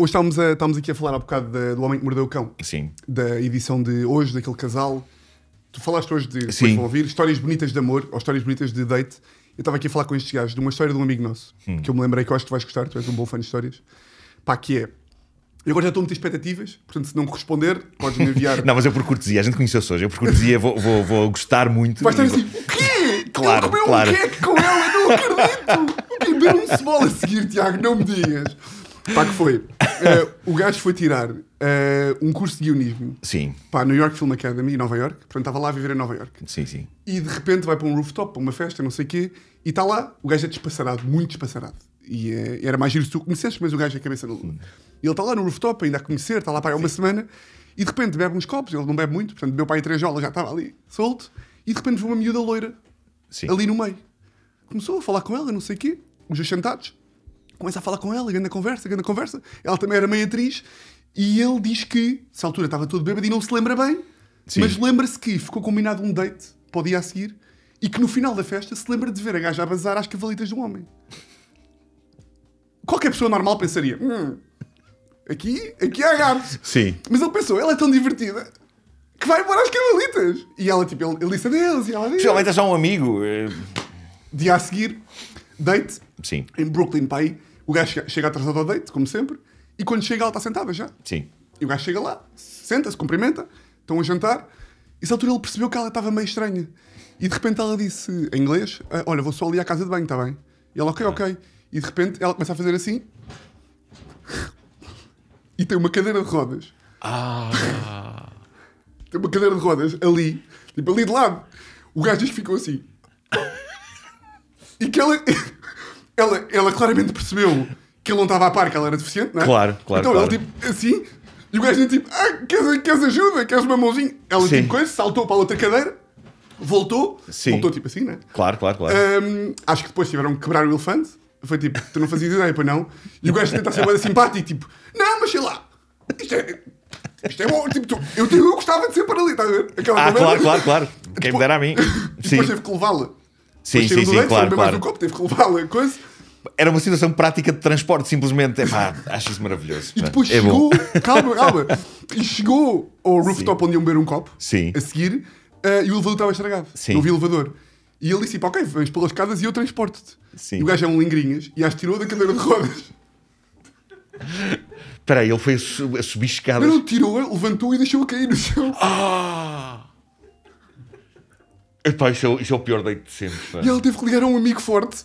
hoje estávamos, a, aqui a falar há bocado de, do Homem que Mordeu o Cão. Sim. Da edição de hoje, daquele casal. Tu falaste hoje de Sim. vão ouvir histórias bonitas de amor ou histórias bonitas de date. Eu estava aqui a falar com estes gajos de uma história de um amigo nosso, hum. que eu me lembrei que eu acho que tu vais gostar, tu és um bom fã de histórias. Pá, que é. Eu agora já estou muito expectativas, portanto, se não corresponder, podes me enviar. não, mas eu por cortesia, a gente conheceu-se hoje, eu por cortesia vou, vou, vou gostar muito. Vai estar assim, o quê? Claro, ele comeu claro. um queque com ela, não acredito! o Beber um cebola a seguir, Tiago, não me digas. Pá, que foi. Uh, o gajo foi tirar uh, um curso de guionismo. Sim. a New York Film Academy, em Nova York. Portanto, estava lá a viver em Nova York. Sim, sim. E de repente vai para um rooftop, para uma festa, não sei o quê. E está lá. O gajo é despassarado, muito despassarado. E uh, era mais giro se tu o mas o gajo é cabeça no E Ele está lá no rooftop, ainda a conhecer, está lá para uma semana. E de repente bebe uns copos, ele não bebe muito, portanto, meu pai três horas já estava ali solto. E de repente vê uma miúda loira Sim. ali no meio. Começou a falar com ela, não sei o quê, os dois sentados começa a falar com ela, grande conversa, grande conversa. Ela também era meia atriz. E ele diz que, se altura estava todo bêbado e não se lembra bem, Sim. mas lembra-se que ficou combinado um date para o dia a seguir e que no final da festa se lembra de ver a gaja a bazar às cavalitas do homem. Qualquer pessoa normal pensaria: hum, aqui, aqui há gatos. Sim. Mas ele pensou: ela é tão divertida que vai embora às cavalitas. E ela, tipo, ele, ele disse adeus e ela disse. Finalmente é um amigo. Eh, dia a seguir, date Sim. em Brooklyn Pai o gajo chega atrasado ao date, como sempre, e quando chega ela está sentada já. Sim. E o gajo chega lá, senta-se, cumprimenta, estão a jantar, e essa altura ele percebeu que ela estava meio estranha. E de repente ela disse em inglês: ah, Olha, vou só ali à casa de banho, está bem? E ela, ok, ok. E de repente ela começa a fazer assim e tem uma cadeira de rodas. Ah! tem uma cadeira de rodas ali, tipo ali de lado. O gajo ficou assim. e que ela ela, ela claramente percebeu que ele não estava a par, que ela era deficiente, não é? Claro, claro. Então claro. ele tipo, assim, e o gajo tipo, ah, queres, queres ajuda? Queres uma mãozinha? Ela tipo, Sim. tipo coisa, saltou para a outra cadeira, voltou, Sim. voltou tipo assim, né? Claro, claro, claro. Um, acho que depois tiveram que quebrar o elefante. Foi tipo, tu não fazias ideia, pois não? E o gajo tenta ser bem simpático, tipo, não, mas sei lá, isto é. Isto é bom, tipo, tu, eu, tipo, eu gostava de ser para ali, estás a ver? Aquela ah, claro, claro, claro. Quem me tipo, dera a mim. Depois teve que levá-la. Sim, sim, sim, claro, claro. Copo, teve que levá-la, coisa era uma situação prática de transporte, simplesmente. é pá, acho isso maravilhoso. E é? depois é chegou, bom. calma, calma, e chegou ao rooftop Sim. onde iam beber um copo, Sim. a seguir, uh, e o elevador estava estragado. Sim. Não vi elevador. E ele disse: tipo, Ok, vamos pelas escadas e eu transporto-te. E o gajo é um lingrinhas e as tirou da cadeira de rodas. Espera aí, ele foi a, subir escadas. Não, tirou, levantou e deixou-a cair no chão. Ah! Epá, isso é, isso é o pior date de sempre. E ele teve que ligar a um amigo forte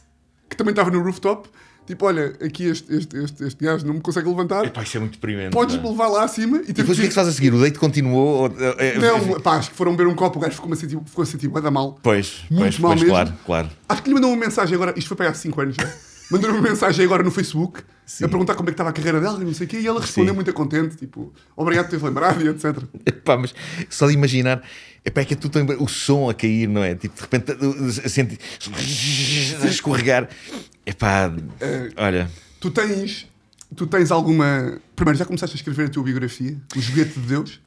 que também estava no rooftop. Tipo, olha, aqui este, este, este, este gajo não me consegue levantar. Epá, isso é muito deprimente. Podes é? me levar lá acima e, depois o que é que se faz a seguir? O leite continuou? Eh, eh, não, pá, acho que foram beber um copo, o gajo ficou a sentir, ficou assim, tipo, anda mal. Pois, muito pois, mal pois, mesmo. claro, claro. Acho que lhe mandou uma mensagem agora, isto foi para há 5 anos já. mandou uma mensagem agora no Facebook Sim. a perguntar como é que estava a carreira dela e não sei o quê, e ela respondeu Sim. muito contente, tipo, obrigado por teres lembrado e etc. Pá, mas só de imaginar, é é que tu também, o som a cair, não é? Tipo, de repente, eh, eh, senti, a escorregar. é uh, olha. Tu tens, tu tens alguma. Primeiro, já começaste a escrever a tua biografia? O Joguete de Deus?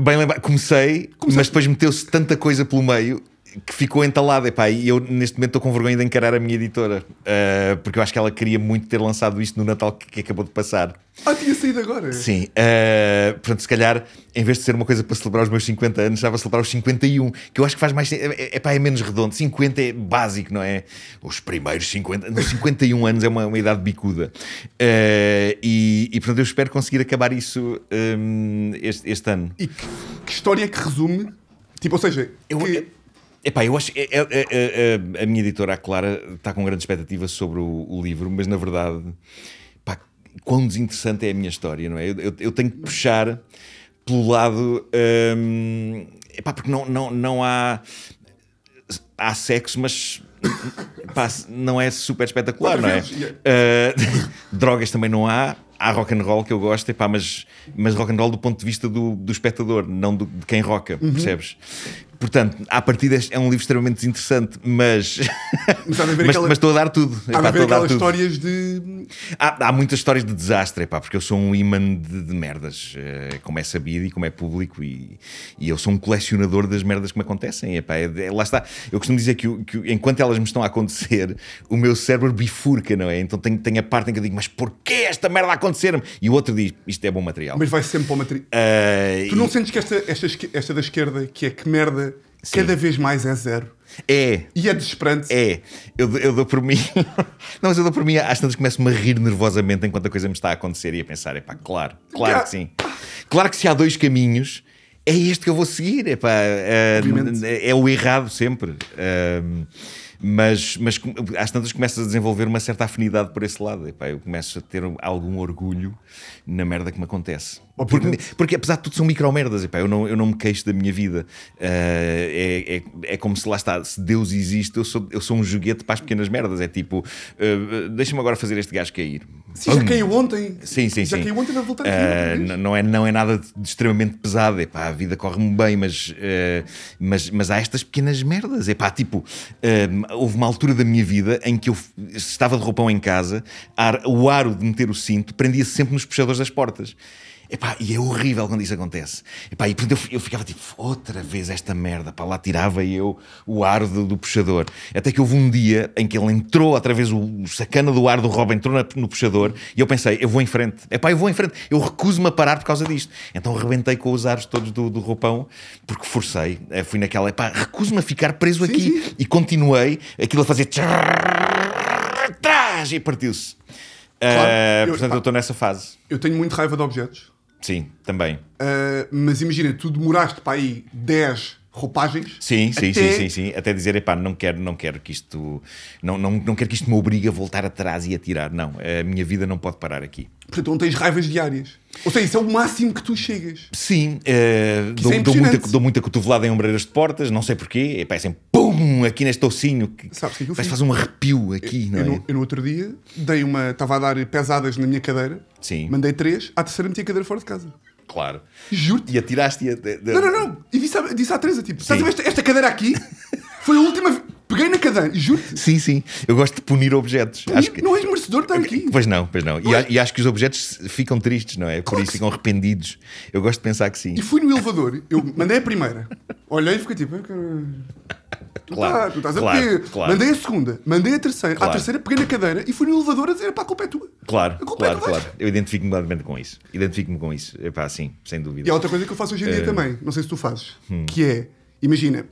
bem lembrado, comecei, Começaste... mas depois meteu-se tanta coisa pelo meio que ficou entalada. Epá, e eu neste momento estou com vergonha de encarar a minha editora, uh, porque eu acho que ela queria muito ter lançado isto no Natal que, que acabou de passar. Ah, tinha saído agora? Sim. Uh, portanto, se calhar, em vez de ser uma coisa para celebrar os meus 50 anos, estava a celebrar os 51, que eu acho que faz mais. É, é, é menos redondo. 50 é básico, não é? Os primeiros 50. Nos 51 anos é uma, uma idade bicuda. Uh, e, e, portanto, eu espero conseguir acabar isso um, ehm, este, este, ano. E que, que história que resume Tipo, ou seja, eu, que, Epá, eu acho. É é, é, é, é, a minha editora, a Clara, está com grande expectativa sobre o, o livro, mas na verdade, pá, quão desinteressante é a minha história, não é? Eu, eu tenho que puxar pelo lado. Hum, epá, porque não, não, não há. Há sexo, mas pá, não é super espetacular, não é? Uh, drogas também não há. Há rock and roll que eu gosto, epá, mas, mas rock and roll do ponto de vista do, do espectador, não do, de quem roca, uhum. percebes? Portanto, a partir deste é um livro extremamente interessante, mas. Mas, a mas, aquela... mas estou a dar tudo. Há epá, a ver aquelas histórias de. Há, há, muitas histórias de desastre, epá, porque eu sou um imã de, de, merdas, eh, como é sabido e como é público, e, e eu sou um colecionador das merdas que me acontecem. Epá, é, é lá está. Eu costumo dizer que, que, enquanto elas me estão a acontecer, o meu cérebro bifurca, não é? Então tenho, tenho a parte em que eu digo, mas porquê esta merda acontecer-me? E o outro diz, isto é bom material. Mas vai sempre para o material. Uh, tu não e... sentes que esta, esta, esta da esquerda, que é que merda Sim. cada vez mais é zero. É. E é desesperante. É. Eu, eu dou por mim. não, mas eu dou por mim. Às tantas começo-me a rir nervosamente enquanto a coisa me está a acontecer e a pensar: é pá, claro, claro que sim. Claro que se há dois caminhos, é este que eu vou seguir. é, é, é o errado sempre mas, mas às tantas começas a desenvolver uma certa afinidade por esse lado. Epá, eu começo a ter algum orgulho na merda que me acontece. Porque, porque apesar de tudo são micromerdas, epá, eu, não, eu não me queixo da minha vida. Uh, é, é, é, como se lá está, se Deus existe, eu sou, eu sou um joguete para as pequenas merdas. É tipo, uh, deixa-me agora fazer este gajo cair Sim, já hum. caiu ontem. Sim, sim, já sim. caiu ontem na voltar uh, eh, não, não, é, não é nada de extremamente pesado. Epá, a vida corre-me bem, mas, uh, mas, mas há estas pequenas merdas. Epá, tipo, uh, houve uma altura da minha vida em que eu estava de roupão em casa, ar, o aro de meter o cinto prendia-se sempre nos puxadores das portas. Epá, e é horrível quando isso acontece. Epá, e portanto eu, eu ficava tipo, outra vez esta merda, pá, lá tirava eu o ar do, do, puxador. Até que houve um dia em que ele entrou através do sacana do ar do Rob entrou na, no puxador e eu pensei, eu vou em frente, epá, eu vou em frente, eu recuso-me a parar por causa disto. Então arrebentei com os aros todos do, do roupão, porque forcei, fui naquela, epá, recuso-me a ficar preso sim, aqui sim. e continuei aquilo a fazer trás e partiu-se. Claro, uh, portanto, eu estou nessa fase. Eu tenho muito raiva de objetos. Sim, também. Uh, mas imagina, tu demoraste para aí 10, roupagens. Sim, sim, até... sim, sim, sim. Até dizer, epá, não quero, não quero que isto não, não, não quero que isto me obrigue a voltar atrás e a tirar. Não, a minha vida não pode parar aqui. Portanto, não tens raivas diárias. Ou seja, isso é o máximo que tu chegas. Sim, uh, dou, é dou, muita, dou muita cotovelada em ombreiras de portas, não sei porquê. e é sempre pum, aqui neste ossinho. Que, Sabes que é que faz um arrepio aqui, eu, não é? Eu no, eu no outro dia dei uma, estava a dar pesadas na minha cadeira. Sim. Mandei três, à terceira meti a cadeira fora de casa. Claro. Juro-te. E atiraste-a. De... Não, não, não. E disse à, disse à Teresa: tipo, estás a ver esta, esta cadeira aqui? Foi a última. vez. Peguei na cadeira, juro -te. Sim, sim. Eu gosto de punir objetos. Punir? Acho que... Não és merecedor estar aqui. Pois não, pois não. e, e, acho que os objetos ficam tristes, não é? Claro Por isso ficam arrependidos. Eu gosto de pensar que sim. E fui no elevador, eu mandei a primeira. Olhei e fiquei tipo. É tá- claro, tu estás a pedir. Claro. Mandei a segunda, mandei a terceira. Claro. terceira peguei na cadeira e fui no elevador a dizer: pá, a culpa é tua. Claro, a culpa claro, é claro. Eu identifico-me claramente com isso. Identifico-me com isso. pá, sim, sem dúvida. E há outra coisa que eu faço hoje em uh... dia eh, também, não sei se tu fazes, hum. que é, imagina,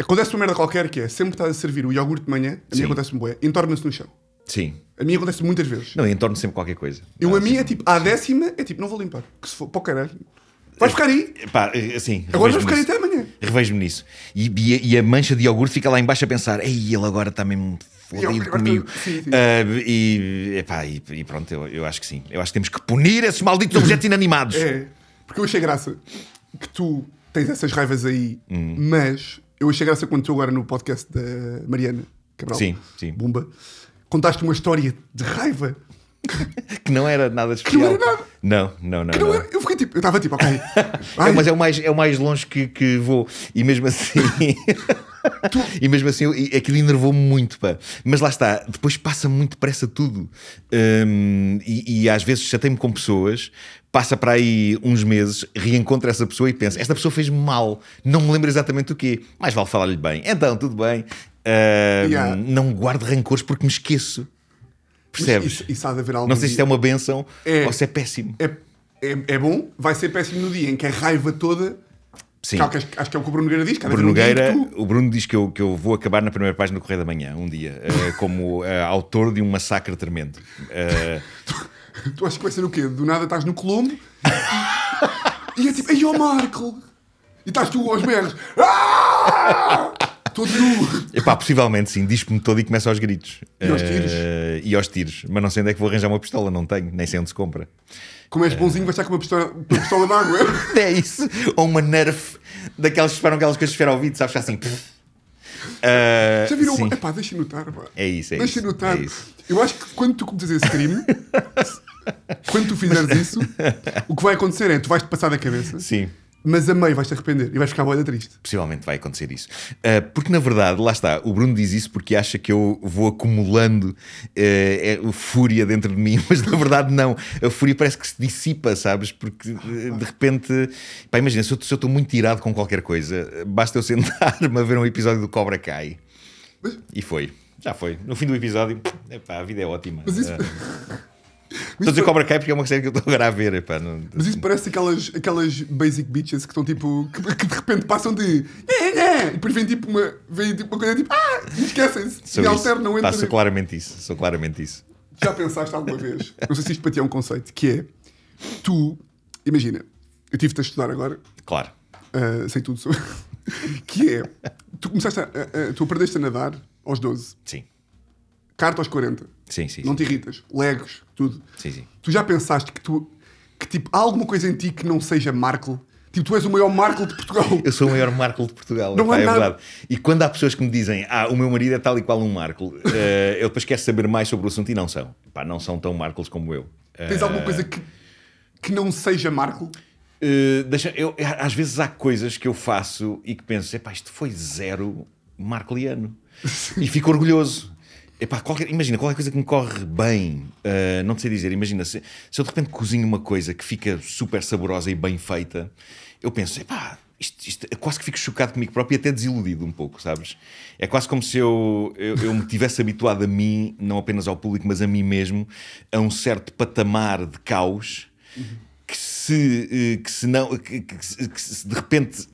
Acontece uma merda qualquer que é, sempre que estás a servir o iogurte de manhã, a mim acontece-me boé, entorna-se no chão. Sim. A mim acontece muitas vezes. Não, entorno sempre qualquer coisa. Eu, ah, a mim é tipo, à décima é tipo, não vou limpar, que se for, para o caralho. Vais ficar aí? Pá, assim, agora vais ficar aí até amanhã. Revejo-me nisso. E, e, e, a mancha de iogurte fica lá embaixo a pensar, ei, ele agora está mesmo fodido comigo. Sim, sim. Uh, e, epá, e, e pronto, eu, eu acho que sim. Eu acho que temos que punir esses malditos objetos inanimados. É, porque eu achei graça que tu tens essas raivas aí, hum. mas eu achei graça quando tu agora no podcast da Mariana Cabral. Sim, sim. Bumba. Contaste uma história de raiva. que não era nada especial. Que não era nada. Não, não, não. não, não. Era, eu fiquei tipo, eu estava tipo, ok. é, mas é o mais, é o mais longe que, que vou. E mesmo assim. Tu... E mesmo assim, eu, aquilo enervou-me muito, pá. Mas lá está, depois passa muito depressa tudo. Um, e, e, às vezes chatei-me com pessoas passa para aí uns meses, reencontra essa pessoa e pensa: esta pessoa fez mal, não me lembro exatamente o quê, mas vale falar-lhe bem. Então, tudo bem, uh, yeah. não guardo rancores porque me esqueço. Percebes? Isso, isso não sei se isto é uma benção é, ou se é péssimo. É, é, é, bom, vai ser péssimo no dia em que a raiva toda. Sim. Que é acho, acho, que é o que o Bruno Nogueira diz. Cada Bruno Nogueira, tu... O Bruno diz que eu, que eu vou acabar na primeira página do Correio da Manhã um dia, uh, como uh, autor de um massacre tremendo. Eh, Tu achas que vai ser o quê? Do nada estás no Colombo e é tipo, aí ó Marco! E estás tu aos berros. Ah! Todo nu. Epá, possivelmente sim, diz-me todo e começa aos gritos. E aos tiros. Eh, e aos tiros. Mas não sei onde é que vou arranjar uma pistola, não tenho, nem sei onde se compra. Como és bonzinho, vais estar com uma pistola, uma pistola de água. É? é isso. Ou uma nerf daquelas que disparam aquelas coisas que esferam ao ouvido, sabes? Assim, pff. Uh, Já viram? É pá, deixa notar. Pá. É isso, é deixa isso. notar. É Eu acho que quando tu cometes esse crime, quando tu fizeres Mas... isso, o que vai acontecer é tu vais-te passar da cabeça. Sim mas a meio vais-te arrepender e vais ficar boeda triste. Possivelmente vai acontecer isso. Uh, porque na verdade, lá está, o Bruno diz isso porque acha que eu vou acumulando uh, é, fúria dentro de mim, mas na verdade não. A fúria parece que se dissipa, sabes? Porque ah, de repente, pá, imagina, se eu estou muito tirado com qualquer coisa, basta eu sentar-me a ver um episódio do Cobra Cai E foi, já foi. No fim do episódio, epá, a vida é ótima. Mas isso... Uh... Estou a dizer Cobra Kai porque é uma série que eu estou agora a ver. Pá, não... Mas isso parece aquelas, aquelas basic bitches que estão tipo. Que, que de repente passam de. É, é", e depois vem tipo uma, vem, tipo, uma coisa tipo. Ah! Esquecem-se. E alternam entre. Pá, sou claramente isso. Sou claramente isso. Já pensaste alguma vez? Não sei se isto para ti é um conceito que é. Tu. Imagina. Eu tive-te a estudar agora. Claro. Uh, sei tudo sobre. que é. Tu começaste a, Tu aprendeste a nadar aos 12. Sim carta aos 40. Sim, sim. Não sim. te irritas. Legos, tudo. Sim, sim. Tu já pensaste que tu que tipo, há alguma coisa em ti que não seja Marco? Tipo, tu és o maior Marco de Portugal. Eu sou o maior Marco de Portugal. Não é nada. verdade. E quando há pessoas que me dizem, ah, o meu marido é tal e qual um Marco, uh, eh, eu depois quero saber mais sobre o assunto e não são. Pá, não são tão Marcos como eu. Tens uh, alguma eh, coisa que, que não seja Marco? Uh, eh, deixa, eu, às vezes há coisas que eu faço e que penso, epá, isto foi zero Marcoiano e fico orgulhoso. Epá, qualquer, imagina, qualquer coisa que me corre bem, uh, não sei dizer, imagina, se, se, eu de repente cozinho uma coisa que fica super saborosa e bem feita, eu penso, epá, isto, isto, eu quase que fico chocado comigo próprio e até desiludido um pouco, sabes? É quase como se eu, eu, eu me tivesse habituado a mim, não apenas ao público, mas a mim mesmo, a um certo patamar de caos uhum. que, se, eh, que, se não, que, que, que se, de repente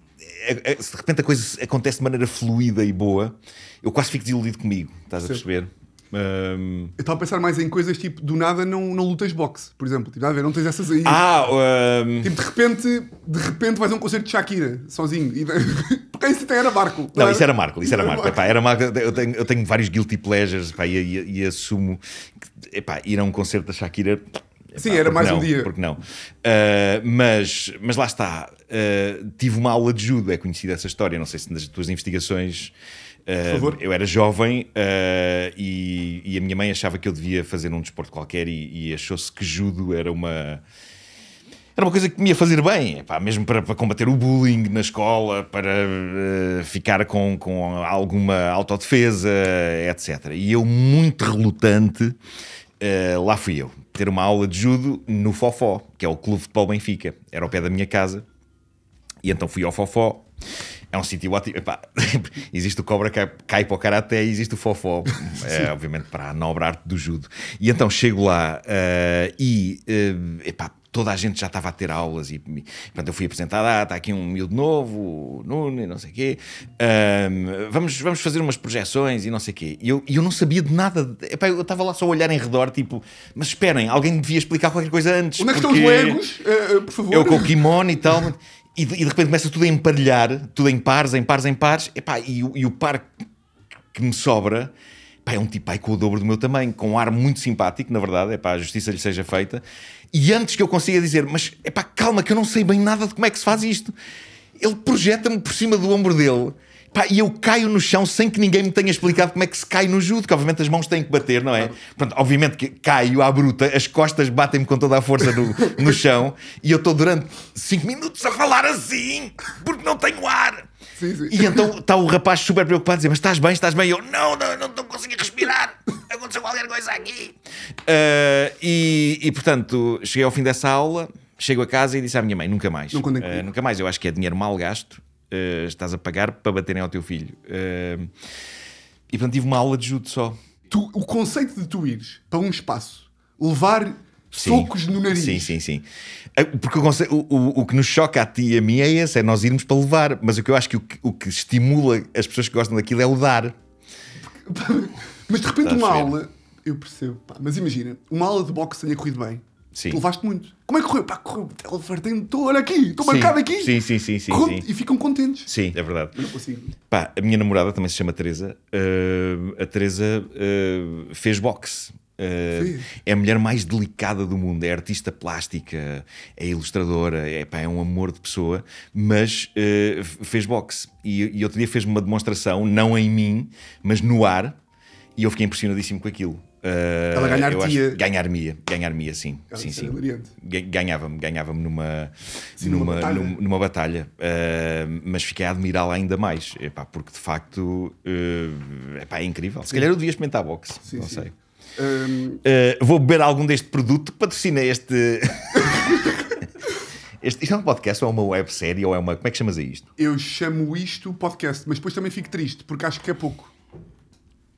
é, é, se de repente a coisa acontece de maneira fluida e boa, eu quase fico desiludido comigo, estás Sim. a perceber? Um... Eu estava a pensar mais em coisas tipo do nada não, não lutas boxe, por exemplo. Tipo, a ver, não tens essas aí. Ah, um... tipo, de repente, de repente vais a um concerto de Shakira sozinho. E... Porque isso até era Marco. Não, não era? isso era Marco, isso era, era Marco. Epá, era Marco. Eu, tenho, eu tenho vários guilty pleasures epá, e, e, e assumo que epá, ir a um concerto da Shakira Sim, pá, era mais não, um dia. Porque não. Uh, mas, mas lá está. Uh, tive uma aula de judo, é conhecida essa história. Não sei se nas tuas investigações. Uh, eu era jovem e, e, a minha mãe achava que eu devia fazer um desporto qualquer e, e achou-se que judo era uma era uma coisa que me ia fazer bem, epá, mesmo para, para, combater o bullying na escola, para uh, ficar com, com alguma autodefesa, etc. E eu, muito relutante, eh, lá fui eu ter uma aula de judo no Fofó, que é o Clube de Futebol Benfica. Era ao pé da minha casa. E então fui ao Fofó é um sítio ótimo. Epá, existe o Cobra Kai, kai para o Karate e existe o Fofó, é, obviamente para a nobre arte do judo. E então chego lá uh, e uh, epá, toda a gente já estava a ter aulas e, e pronto, eu fui apresentado, ah, está aqui um miúdo novo, Nuno, não sei o quê, ehm, vamos, vamos fazer umas projeções e não sei o quê. E eu, eu não sabia de nada, epá, eu estava lá só a olhar em redor, tipo, mas esperem, alguém devia explicar qualquer coisa antes. Onde é que estão os legos, uh, por favor? Eu com o kimono e tal e de, e de repente começa tudo a emparelhar, tudo em pares, em pares, em pares, epá, e, e o par que me sobra é um tipo aí com o dobro do meu tamanho, com um ar muito simpático, na verdade, pá a justiça lhe seja feita. E antes que eu consiga dizer, mas pá calma, que eu não sei bem nada de como é que se faz isto, ele projeta-me por cima do ombro dele Pá, e eu caio no chão sem que ninguém me tenha explicado como é que se cai no judo, que obviamente as mãos têm que bater, não é? Pronto, obviamente que caio à bruta, as costas batem-me com toda a força no, no chão e eu estou durante 5 minutos a falar assim, porque não tenho ar. Sim, sim. E então está o rapaz super preocupado a dizer: Mas estás bem, estás bem? E eu: Não, não, não estou conseguindo respirar. Aconteceu qualquer coisa aqui. Uh, e, e portanto, cheguei ao fim dessa aula, chego a casa e disse à minha mãe: Nunca mais. uh, nunca mais. Eu acho que é dinheiro mal gasto uh, estás a pagar para baterem ao teu filho. Uh, e portanto tive uma aula de judo só. Tu, o conceito de tu ires para um espaço, levar Sim. socos no nariz. Sim, sim, sim. Eh, porque o, o, o, que nos choca a ti e a mim é esse, é nós irmos para levar. Mas o que eu acho que o, o que estimula as pessoas que gostam daquilo é o dar. mas de repente uma aula, eu percebo, pá, mas imagina, uma aula de boxe tenha corrido bem Sim. Tu levaste muito. Como é que correu? Pá, correu, telefartei estou, olha aqui, estou marcado aqui. Sim, sim, sim. sim, sim. E ficam contentes. Sim, é verdade. Eu não consigo. Pá, a minha namorada também se chama Teresa. Uh, a Teresa uh, fez boxe. Uh, é a mulher mais delicada do mundo, é artista plástica, é ilustradora, é, pá, é um amor de pessoa, mas fez boxe. E, e outro dia fez-me uma demonstração, não em mim, mas no ar, e eu fiquei impressionadíssimo com aquilo. Ela eh, ganhar Ganhar-me-ia, ganhar-me-ia, sim. Ela sim, sim. Ganhava-me, ganhava-me numa, numa, numa batalha, numa, batalha. Uh, mas fiquei a admirá-la ainda mais, epá, porque de facto uh, epá, é incrível. Sim. Se calhar eu devia experimentar boxe, sim, não sei. Um... Ehm, vou beber algum deste produto que patrocina este. Este, isto é um podcast ou é uma websérie ou é uma. Como é que chamas a isto? Eu chamo isto podcast, mas depois também fico triste porque acho que é pouco.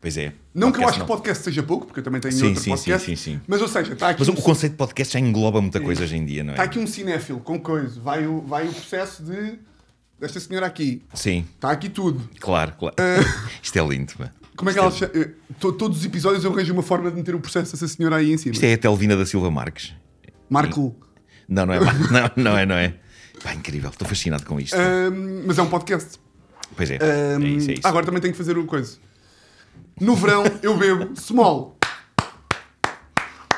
Pois é. Não que eu acho não. que podcast seja pouco, porque eu também tenho sim, outro sim, podcast. Sim, sim, sim. Mas ou seja, está aqui. Mas um... o conceito de podcast já engloba muita coisa hoje em dia, não é? Está aqui um cinéfilo com coisa. Vai o, vai o processo de. desta senhora aqui. Sim. Está aqui tudo. Claro, claro. Uh... Isto é lindo, mano. Como é que é ela chama? Todos os episódios eu arranjo uma forma de meter o processo dessa senhora aí em cima. Isto é a Telvina da Silva Marques. Marco. Não, não é. não, não é, não é. Pá, incrível. Estou fascinado com isto. Um, mas é um podcast. Pois é. Um, é, isso, é isso. Agora também tenho que fazer uma coisa. No verão eu bebo small.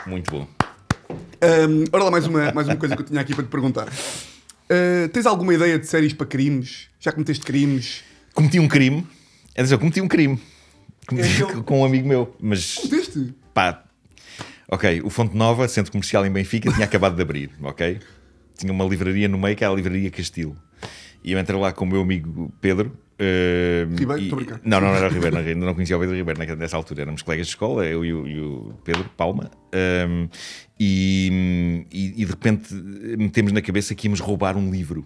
Muito bom. Um, ora lá, mais uma, mais uma coisa que eu tinha aqui para te perguntar. Uh, tens alguma ideia de séries para crimes? Já cometeste crimes? Cometi um crime. É dizer, eu cometi um crime. É cometi com um amigo meu. Mas. Cometeste? Pá. Ok, o Fonte Nova, centro comercial em Benfica, tinha acabado de abrir, ok? Tinha uma livraria no meio que é a Livraria Castilo. E eu entrei lá com o meu amigo Pedro Uh, Ribeiro, estou Não, não, era Ribeiro, não, ainda não conhecia o Pedro Ribeiro nessa altura, éramos colegas de escola, eu e o, e o Pedro Palma. Um, ehm, e, e, e de repente metemos na cabeça que íamos roubar um livro.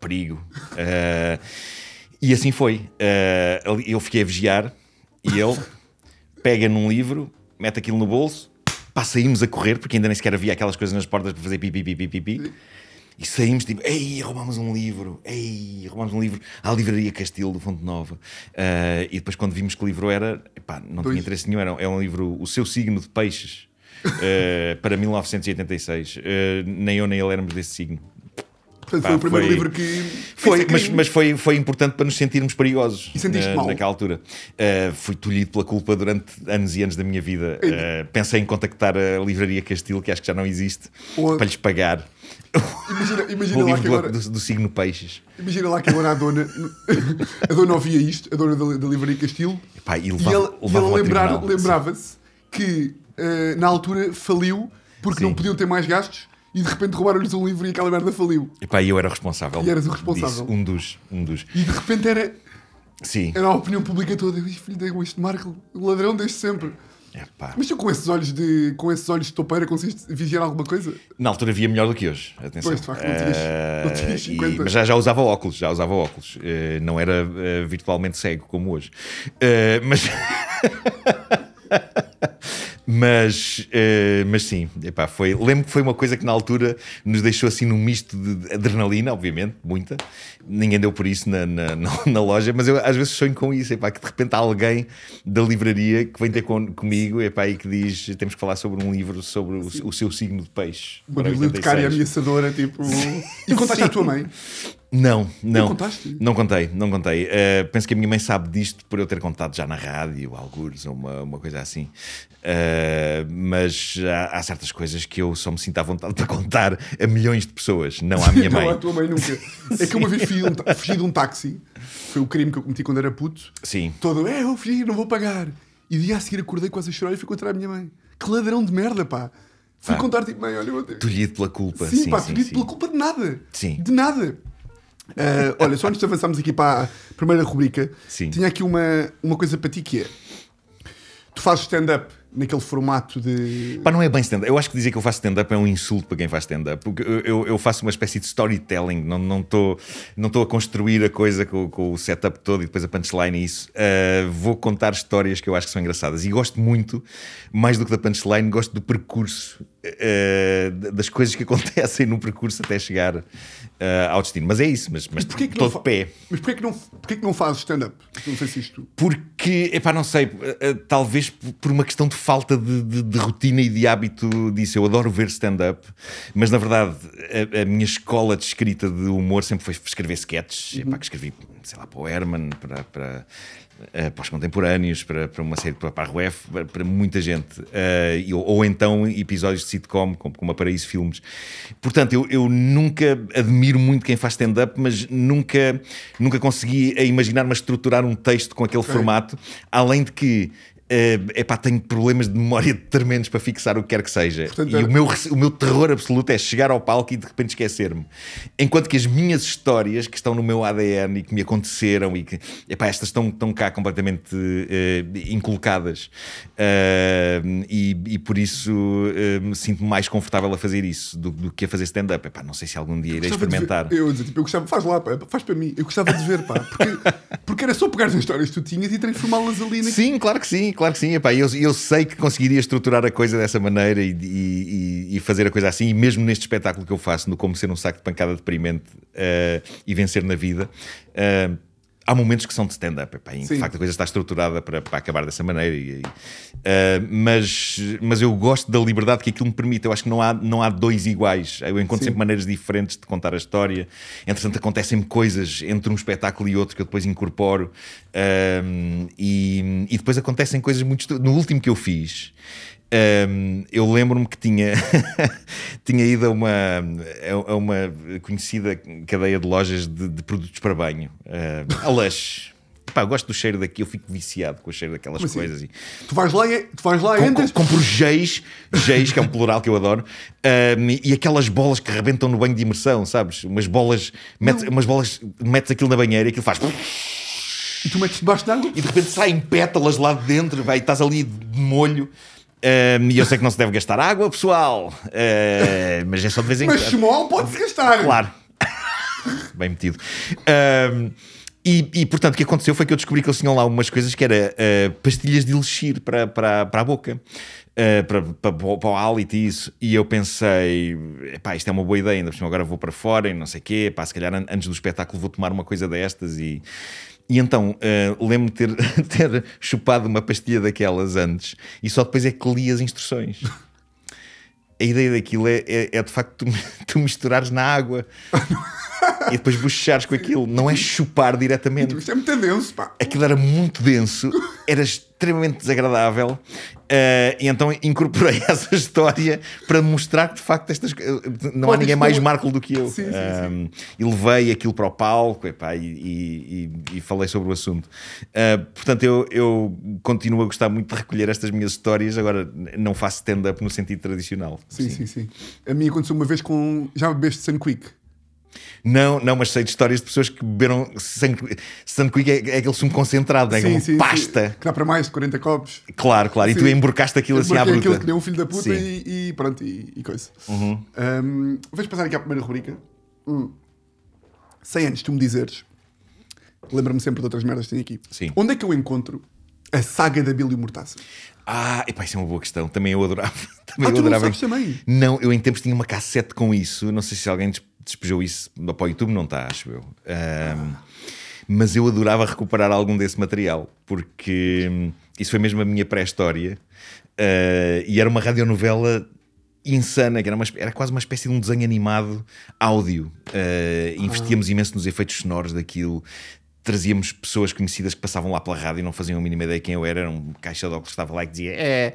Perigo. Uh, e assim foi. Uh, eu fiquei a vigiar e ele pega num livro, mete aquilo no bolso, pá, saímos a correr, porque ainda nem sequer havia aquelas coisas nas portas para fazer pipi, pipi, pipi. pipi e saímos tipo, ei, roubámos um livro, ei, roubámos um livro à Livraria Castilho do Fonte Nova. Uh, e depois, quando vimos que livro era, epá, não pois. tinha interesse nenhum, era, é um livro, O Seu Signo de Peixes, uh, para 1986. Uh, eh, nem eu nem ele éramos desse signo. Portanto, Pá, foi o primeiro foi, livro que. Foi, mas, mas foi, foi importante para nos sentirmos perigosos. E sentiste na, mal? Naquela altura. Uh, fui tolhido pela culpa durante anos e anos da minha vida. Uh, pensei em contactar a Livraria Castilho, que acho que já não existe, Ou... para lhes pagar Imagina, imagina lá que agora. Do, do, signo Peixes. Imagina lá que agora a dona. A dona ouvia isto, a dona da, da Livraria castilho e, levava, e ela, e ela lembrar, lembrava-se que uh, na altura faliu porque Sim. não podiam ter mais gastos e de repente roubaram-lhes um livro e aquela merda faliu. E e eu era responsável. E eras o responsável. um dos. Um dos. E de repente era. Sim. Era a opinião pública toda. Filho, de, este Marco, ladrão desde sempre. Epá. É, mas tu com esses olhos de com esses olhos de toupeira conseguiste vigiar alguma coisa? Na altura via melhor do que hoje. Atenção. Pois, de facto, não tinhas, uh, não eh, tinhas 50. E, mas já, já usava óculos, já usava óculos. Uh, não era uh, virtualmente cego como hoje. mas. Mas, uh, mas sim, epá, foi, lembro que foi uma coisa que na altura nos deixou assim num misto de adrenalina, obviamente, muita. Ninguém deu por isso na, na, na, na loja, mas eu às vezes sonho com isso, epá, que de repente há alguém da livraria que vem ter com, comigo epá, e que diz: temos que falar sobre um livro sobre o, o seu signo de peixe. Uma bibliotecária ameaçadora, tipo. Sim. E contaste à tua mãe? Não, não. contaste? Não contei, não contei. Uh, penso que a minha mãe sabe disto por eu ter contado já na rádio, algures, ou uma, uma coisa assim. Uh, mas há, há, certas coisas que eu só me sinto à vontade para contar a milhões de pessoas, não à minha mãe. não à tua mãe nunca. é que uma vez fugi um, fugi de um táxi, foi o crime que eu cometi quando era puto. Sim. Todo, é, eu fugi, não vou pagar. E dia a seguir acordei quase a chorar e fui contar à minha mãe. Que ladrão de merda, pá. Fui ah, contar tipo, mãe, olha, eu... Tolhido pela culpa. Sim, sim pá, tolhido pela culpa de nada. Sim. De nada. Uh, olha, só antes de avançarmos aqui para a primeira rubrica, Sim. tinha aqui uma, uma coisa para ti que é: tu fazes stand-up naquele formato de. Pá, não é bem stand-up. Eu acho que dizer que eu faço stand-up é um insulto para quem faz stand-up, porque eu, eu faço uma espécie de storytelling, não estou não tô, a construir a coisa com, com, o setup todo e depois a punchline e isso. Uh, vou contar histórias que eu acho que são engraçadas e gosto muito, mais do que da punchline, gosto do percurso, uh, das coisas que acontecem no percurso até chegar uh, ao destino. Mas é isso, mas, mas porquê que todo pé. Mas porquê que não, porquê que não fazes stand-up? Não sei se isto. Porque, epá, não sei, talvez por uma questão de falta de, de, de, rotina e de hábito disso. Eu adoro ver stand-up, mas na verdade a, a, minha escola de escrita de humor sempre foi escrever sketches. Uhum. Epá, que escrevi, sei lá, para o Herman, para, para, eh, para os contemporâneos, para, para uma série, para, para a Ruef, para, para muita gente. Uh, ou, ou, então episódios de sitcom, como, como a Paraíso Filmes. Portanto, eu, eu nunca admiro muito quem faz stand-up, mas nunca, nunca consegui imaginar-me estruturar um texto com aquele okay. formato. Além de que uh, epá, tenho problemas de memória tremendos para fixar o que quer que seja. Portanto, e o, meu, o meu terror absoluto é chegar ao palco e de repente esquecer-me. Enquanto que as minhas histórias que estão no meu ADN e que me aconteceram e que, epá, estas estão, estão cá completamente uh, inculcadas. Uh, e, e, por isso uh, me sinto mais confortável a fazer isso do, do que a fazer stand-up. Não sei se algum dia irei experimentar. Ver, eu, dizer, tipo, eu gostava, faz lá, pá, faz para mim. Eu gostava de ver, pá, porque, porque era só pegar as histórias que tu tinhas e transformá-las ali. Naquilo. Sim, claro que sim, claro que sim. Epá, eu, eu sei que conseguiria estruturar a coisa dessa maneira e, e, e, fazer a coisa assim, e mesmo neste espetáculo que eu faço, no Como Ser um Saco de Pancada Deprimente uh, e Vencer na Vida. Uh, há momentos que são de stand-up, em que de facto a coisa está estruturada para, para acabar dessa maneira. E, e, uh, mas, mas eu gosto da liberdade que aquilo me permite. Eu acho que não há, não há dois iguais. Eu encontro Sim. sempre maneiras diferentes de contar a história. Entretanto, acontecem-me coisas entre um espetáculo e outro que eu depois incorporo. Uh, e, e depois acontecem coisas muito. No último que eu fiz. Um, eu lembro-me que tinha, tinha ido a uma, a uma conhecida cadeia de lojas de, de produtos para banho, uh, a Lush. Pá, eu gosto do cheiro daqui, eu fico viciado com o cheiro daquelas Mas assim? coisas. Assim. E... Tu vais lá e, tu vais lá com, entras... compro geis, geis, que é um plural que eu adoro, um, e aquelas bolas que rebentam no banho de imersão, sabes? Umas bolas, metes, umas bolas, metes aquilo na banheira e aquilo faz. E tu metes debaixo d'água? E de repente saem pétalas lá de dentro, vai, estás ali de molho. Um, e eu sei que não se deve gastar água, pessoal, uh, mas é só de vez em quando. Mas chumol pode-se gastar. Claro. Bem metido. Um, e, e, portanto, o que aconteceu foi que eu descobri que eles tinham lá umas coisas que era uh, pastilhas de elixir para, para, para a boca, uh, para, para, para o hálito e isso. E eu pensei, pá, isto é uma boa ideia, ainda por cima agora vou para fora e não sei o quê, pá, se calhar antes do espetáculo vou tomar uma coisa destas e e então, uh, lembro-me ter, ter chupado uma pastilha daquelas antes e só depois é que li as instruções. A ideia daquilo é, é, é de facto tu, tu misturares na água e depois bochechares com aquilo. Não é chupar diretamente. Então isto é muito denso, pá. Aquilo era muito denso. Eras extremamente desagradável. Uh, e então incorporei essa história para mostrar que de facto estas eh, não há ninguém mais Marco do que eu. Sim, eh, sim. E levei aquilo para o palco epá, e, e, e, falei sobre o assunto. Uh, portanto, eu, eu continuo a gostar muito de recolher estas minhas histórias. Agora não faço stand-up no sentido tradicional. Sim, sim, sim. A mim aconteceu uma vez com. Já bebeste Sun Quick? Não, não, mas sei de histórias de pessoas que beberam sangue. Quick é, é aquele sumo concentrado, é sim, pasta. Sim. Que dá para mais de 40 copos. Claro, claro. E tu emborcaste aquilo assim à bruta. aquilo que deu um filho da puta e, e, pronto, e, e coisa. Uhum. Um, vamos passar aqui à primeira rubrica. Hum. 100 anos, tu me dizeres. Lembra-me sempre de outras merdas que tenho aqui. Sim. Onde é que eu encontro a saga da Bíblia Mortaça? Ah, epá, isso é uma boa questão. Também eu adorava. Também ah, eu adorava. Não, também? não, eu em tempos tinha uma cassete com isso. Não sei se alguém despejou isso para o YouTube, não está, acho eu. Um, Mas eu adorava recuperar algum desse material, porque hum, isso foi mesmo a minha pré-história. Uh, e era uma radionovela insana, que era, uma, era quase uma espécie de um desenho animado áudio. Uh, investíamos ah. imenso nos efeitos sonoros daquilo trazíamos pessoas conhecidas que passavam lá pela rádio e não faziam a mínima ideia quem eu era. Era um caixa de óculos que estava lá e que dizia: é,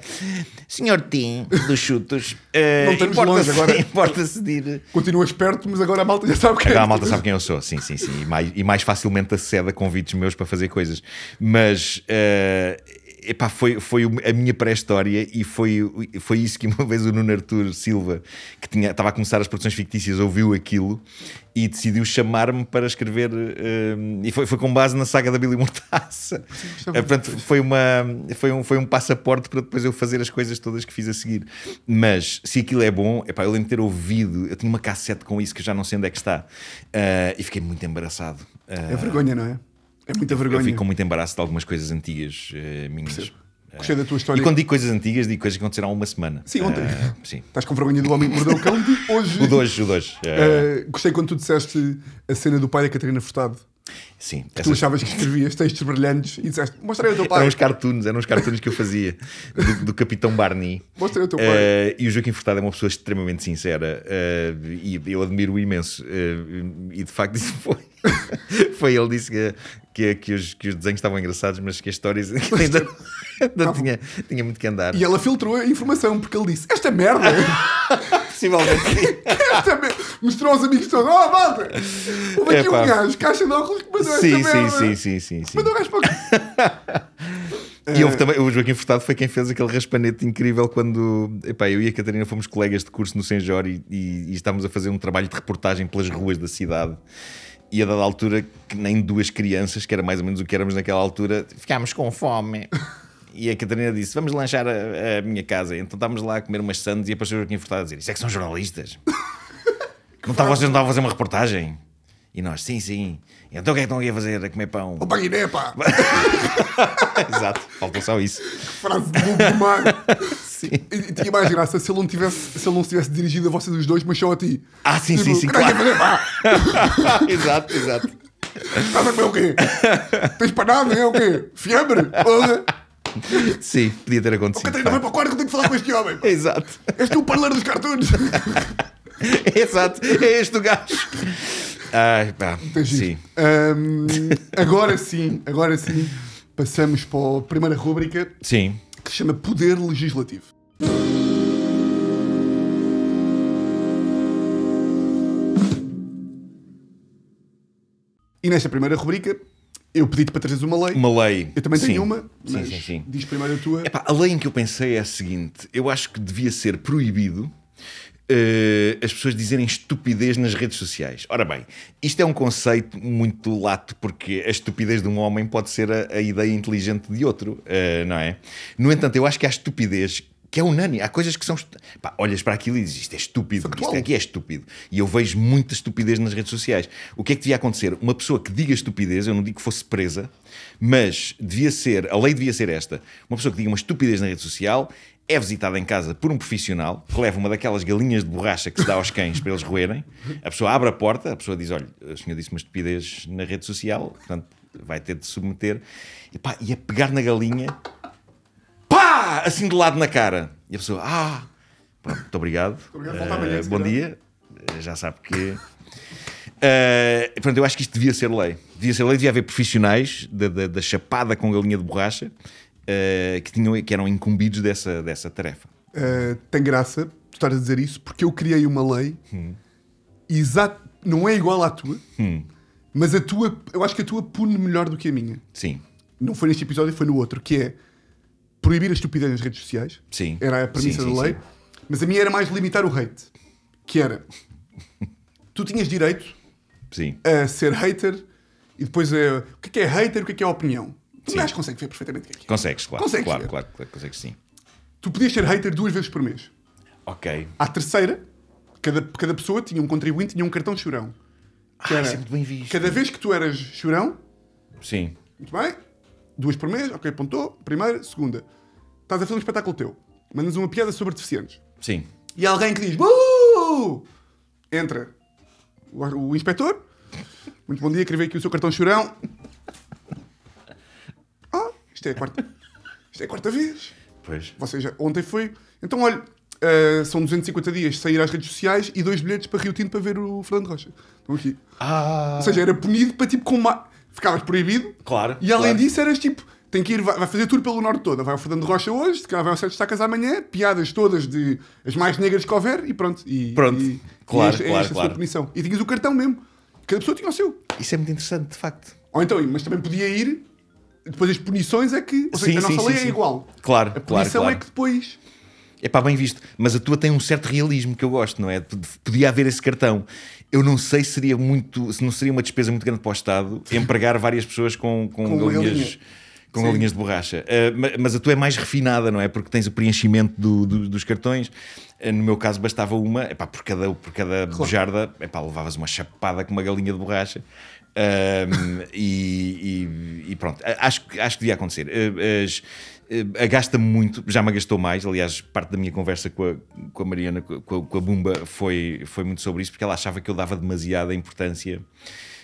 Senhor Tim, dos chutos, eh, não tem importa longe agora. Importa-se ir. Continua esperto, mas agora a malta já sabe quem Agora a é malta sabe quem eu sou, sim, sim, sim. E mais, e mais facilmente acede a convites meus para fazer coisas. Mas uh, epá, foi, foi a minha pré-história e foi, foi isso que uma vez o Nuno Artur Silva, que estava a começar as produções fictícias, ouviu aquilo e decidiu chamar-me para escrever eh, e foi, foi com base na saga da Billy Mortaça é, portanto foi, uma, foi, um, foi um passaporte para depois eu fazer as coisas todas que fiz a seguir mas se aquilo é bom, epá, eu lembro de ter ouvido eu tinha uma cassete com isso que já não sei onde é que está uh, e fiquei muito embaraçado uh, é vergonha, não é? É muita vergonha. Eu fico com muito embaraço de algumas coisas antigas uh, minhas. Sim. Gostei da tua eh, história. E quando digo coisas antigas, digo coisas que aconteceram há uma semana. Sim, ontem. Uh, sim. Estás com vergonha do homem que mordeu o cão de hoje. o de hoje, o de hoje. Uh... Uh, gostei quando tu disseste a cena do pai da Catarina Furtado. Sim. Essas... Tu achavas que escrevias textos brilhantes e disseste: Mostrei ao teu pai. Eram os cartoons, eram os cartoons que eu fazia do, do Capitão Barney. Mostrei ao teu pai. Uh, e o Joaquim Furtado é uma pessoa extremamente sincera uh, e eu admiro-o imenso. Uh, e de facto, isso foi. foi ele disse que, que, que, os, que os desenhos estavam engraçados, mas que as histórias ainda, ainda tinha, tinha muito que andar. E ela filtrou a informação porque ele disse: Esta merda! Possivelmente sim. Mostrou aos amigos todos. Oh, malta! Houve aqui Epá. um gajo, caixa de óculos que mandou sim, esta merda. Sim, sim, sim, sim. Mandou um gajo para E houve também, o Joaquim Furtado foi quem fez aquele raspanete incrível quando epá, eu e a Catarina fomos colegas de curso no Senjor e, e, e estávamos a fazer um trabalho de reportagem pelas ruas da cidade. E a dada altura, que nem duas crianças, que era mais ou menos o que éramos naquela altura, ficámos com fome. E a Catarina disse: Vamos lanchar a, a minha casa. Então estávamos lá a comer umas sandes e apareceu o Joaquim Furtado a dizer: Isso é que são jornalistas. não estavam, vocês não a fazer uma reportagem? E nós, sim, sim. Então o que é que estão aqui a fazer? A comer pão? O Guiné, pá! Exato, faltou só isso. Que frase de do mar! sim. E, tinha mais graça se ele, não tivesse, se ele não se tivesse dirigido a vocês os dois, mas só a ti. Ah, sim, tipo, sim, sim, é claro. Fazer, pá. exato, exato. Estás a comer o quê? Tens nada, é o quê? Fiebre? Sim, podia ter acontecido. O Catarina, vai para o quarto que eu tenho que falar com este homem. Exato. Este é o parler dos cartoons. Exato, é este o gajo. Ai, pá, então, é sim. Um, agora sim, agora sim, passamos para a primeira rúbrica sim. que se chama Poder Legislativo. E nesta primeira rubrica eu pedi-te para trazeres uma lei. Uma lei. Eu também tenho sim. uma, mas sim, sim, diz primeiro a tua. Epá, a lei em que eu pensei é a seguinte: eu acho que devia ser proibido Uh, as pessoas dizerem estupidez nas redes sociais. Ora bem, isto é um conceito muito lato, porque a estupidez de um homem pode ser a, a ideia inteligente de outro, uh, não é? No entanto, eu acho que há estupidez que é unânime. Há coisas que são. Pá, olhas para aquilo e dizes isto é estúpido, isto aqui é, é estúpido. E eu vejo muita estupidez nas redes sociais. O que é que devia acontecer? Uma pessoa que diga estupidez, eu não digo que fosse presa, mas devia ser, a lei devia ser esta: uma pessoa que diga uma estupidez na rede social é visitada em casa por um profissional que leva uma daquelas galinhas de borracha que se dá aos cães para eles roerem. A pessoa abre a porta, a pessoa diz: Olha, o senhor disse uma estupidez na rede social, portanto vai ter de submeter. E, pá, e a pegar na galinha assim de lado na cara. E a pessoa, ah, pronto, muito obrigado. obrigado uh, eh, bom dia. Eh, já sabe que. Uh, eu acho que isto devia ser lei. Devia ser lei, devia haver profissionais da, da, da chapada com galinha de borracha uh, que, tinham, que eram incumbidos dessa, dessa tarefa. Uh, tem graça tu estás a dizer isso porque eu criei uma lei hum. exato, não é igual à tua, hum. mas a tua, eu acho que a tua pune melhor do que a minha. Sim. Não foi neste episódio, foi no outro, que é proibir a estupidez nas redes sociais. Sim. Era a premissa sim, da lei. Sim. Mas a minha era mais limitar o hate. Que era. tu tinhas direito a ser hater e depois a, o que é, que é hater e o que é, que é opinião. Tu gajo consegue ver perfeitamente o que é. Que é. Consegues, claro. Consegues claro, claro, claro, consegues sim. Tu podias ser hater duas vezes por mês. Ok. À terceira, cada, cada pessoa tinha um contribuinte, tinha um cartão de chorão. Que ah, era, bem visto. Cada vez que tu eras chorão. Sim. Muito bem duas por mês, ok, pontou, primeira, segunda. Estás a fazer um espetáculo teu, mandas uma piada sobre deficientes. Sim. E alguém que diz, Buu! entra o, o inspetor, muito bom dia, queria aqui o seu cartão chorão. Ah, isto é a quarta, isto é a quarta vez. Pois. Você já, ontem foi. Então, olha, uh, são 250 dias de sair às redes sociais e dois bilhetes para Rio Tinto para ver o Fernando Rocha. Estão aqui. Ah. Ou seja, era punido para tipo com uma ficavas proibido. Claro. E além claro. disso, eras tipo. Tem que ir, vai, fazer tour pelo Norte todo. Vai o Fernando Rocha hoje, que vai o Sete Estacas amanhã, piadas todas de as mais negras que houver e pronto. E, pronto. E, claro, e claro, esta claro. a sua punição. E tinhas o cartão mesmo. Cada pessoa tinha o seu. Isso é muito interessante, de facto. Ou então, mas também podia ir. Depois as punições é que. Ou seja, sim, a nossa sim, lei sim, é igual. Claro, A punição é claro, é que depois é pá, bem visto, mas a tua tem um certo realismo que eu gosto, não é? Podia haver esse cartão eu não sei se seria muito, se não seria uma despesa muito grande para o Estado empregar várias pessoas com, com, com galinhas. Galinha. Com Sim. galinhas de borracha. Uh, mas a tua é mais refinada, não é? Porque tens o preenchimento do, do, dos cartões. Eh, no meu caso, bastava uma. Epá, por cada, por cada claro. bujarda, epá, levavas uma chapada com uma galinha de borracha. Um, e, e, e, pronto, acho, acho que devia acontecer. Eh, as, eh, gasta muito, já me gastou mais. Aliás, parte da minha conversa com a, com a Mariana, com a, com a, Bumba, foi, foi muito sobre isso, porque ela achava que eu dava demasiada importância.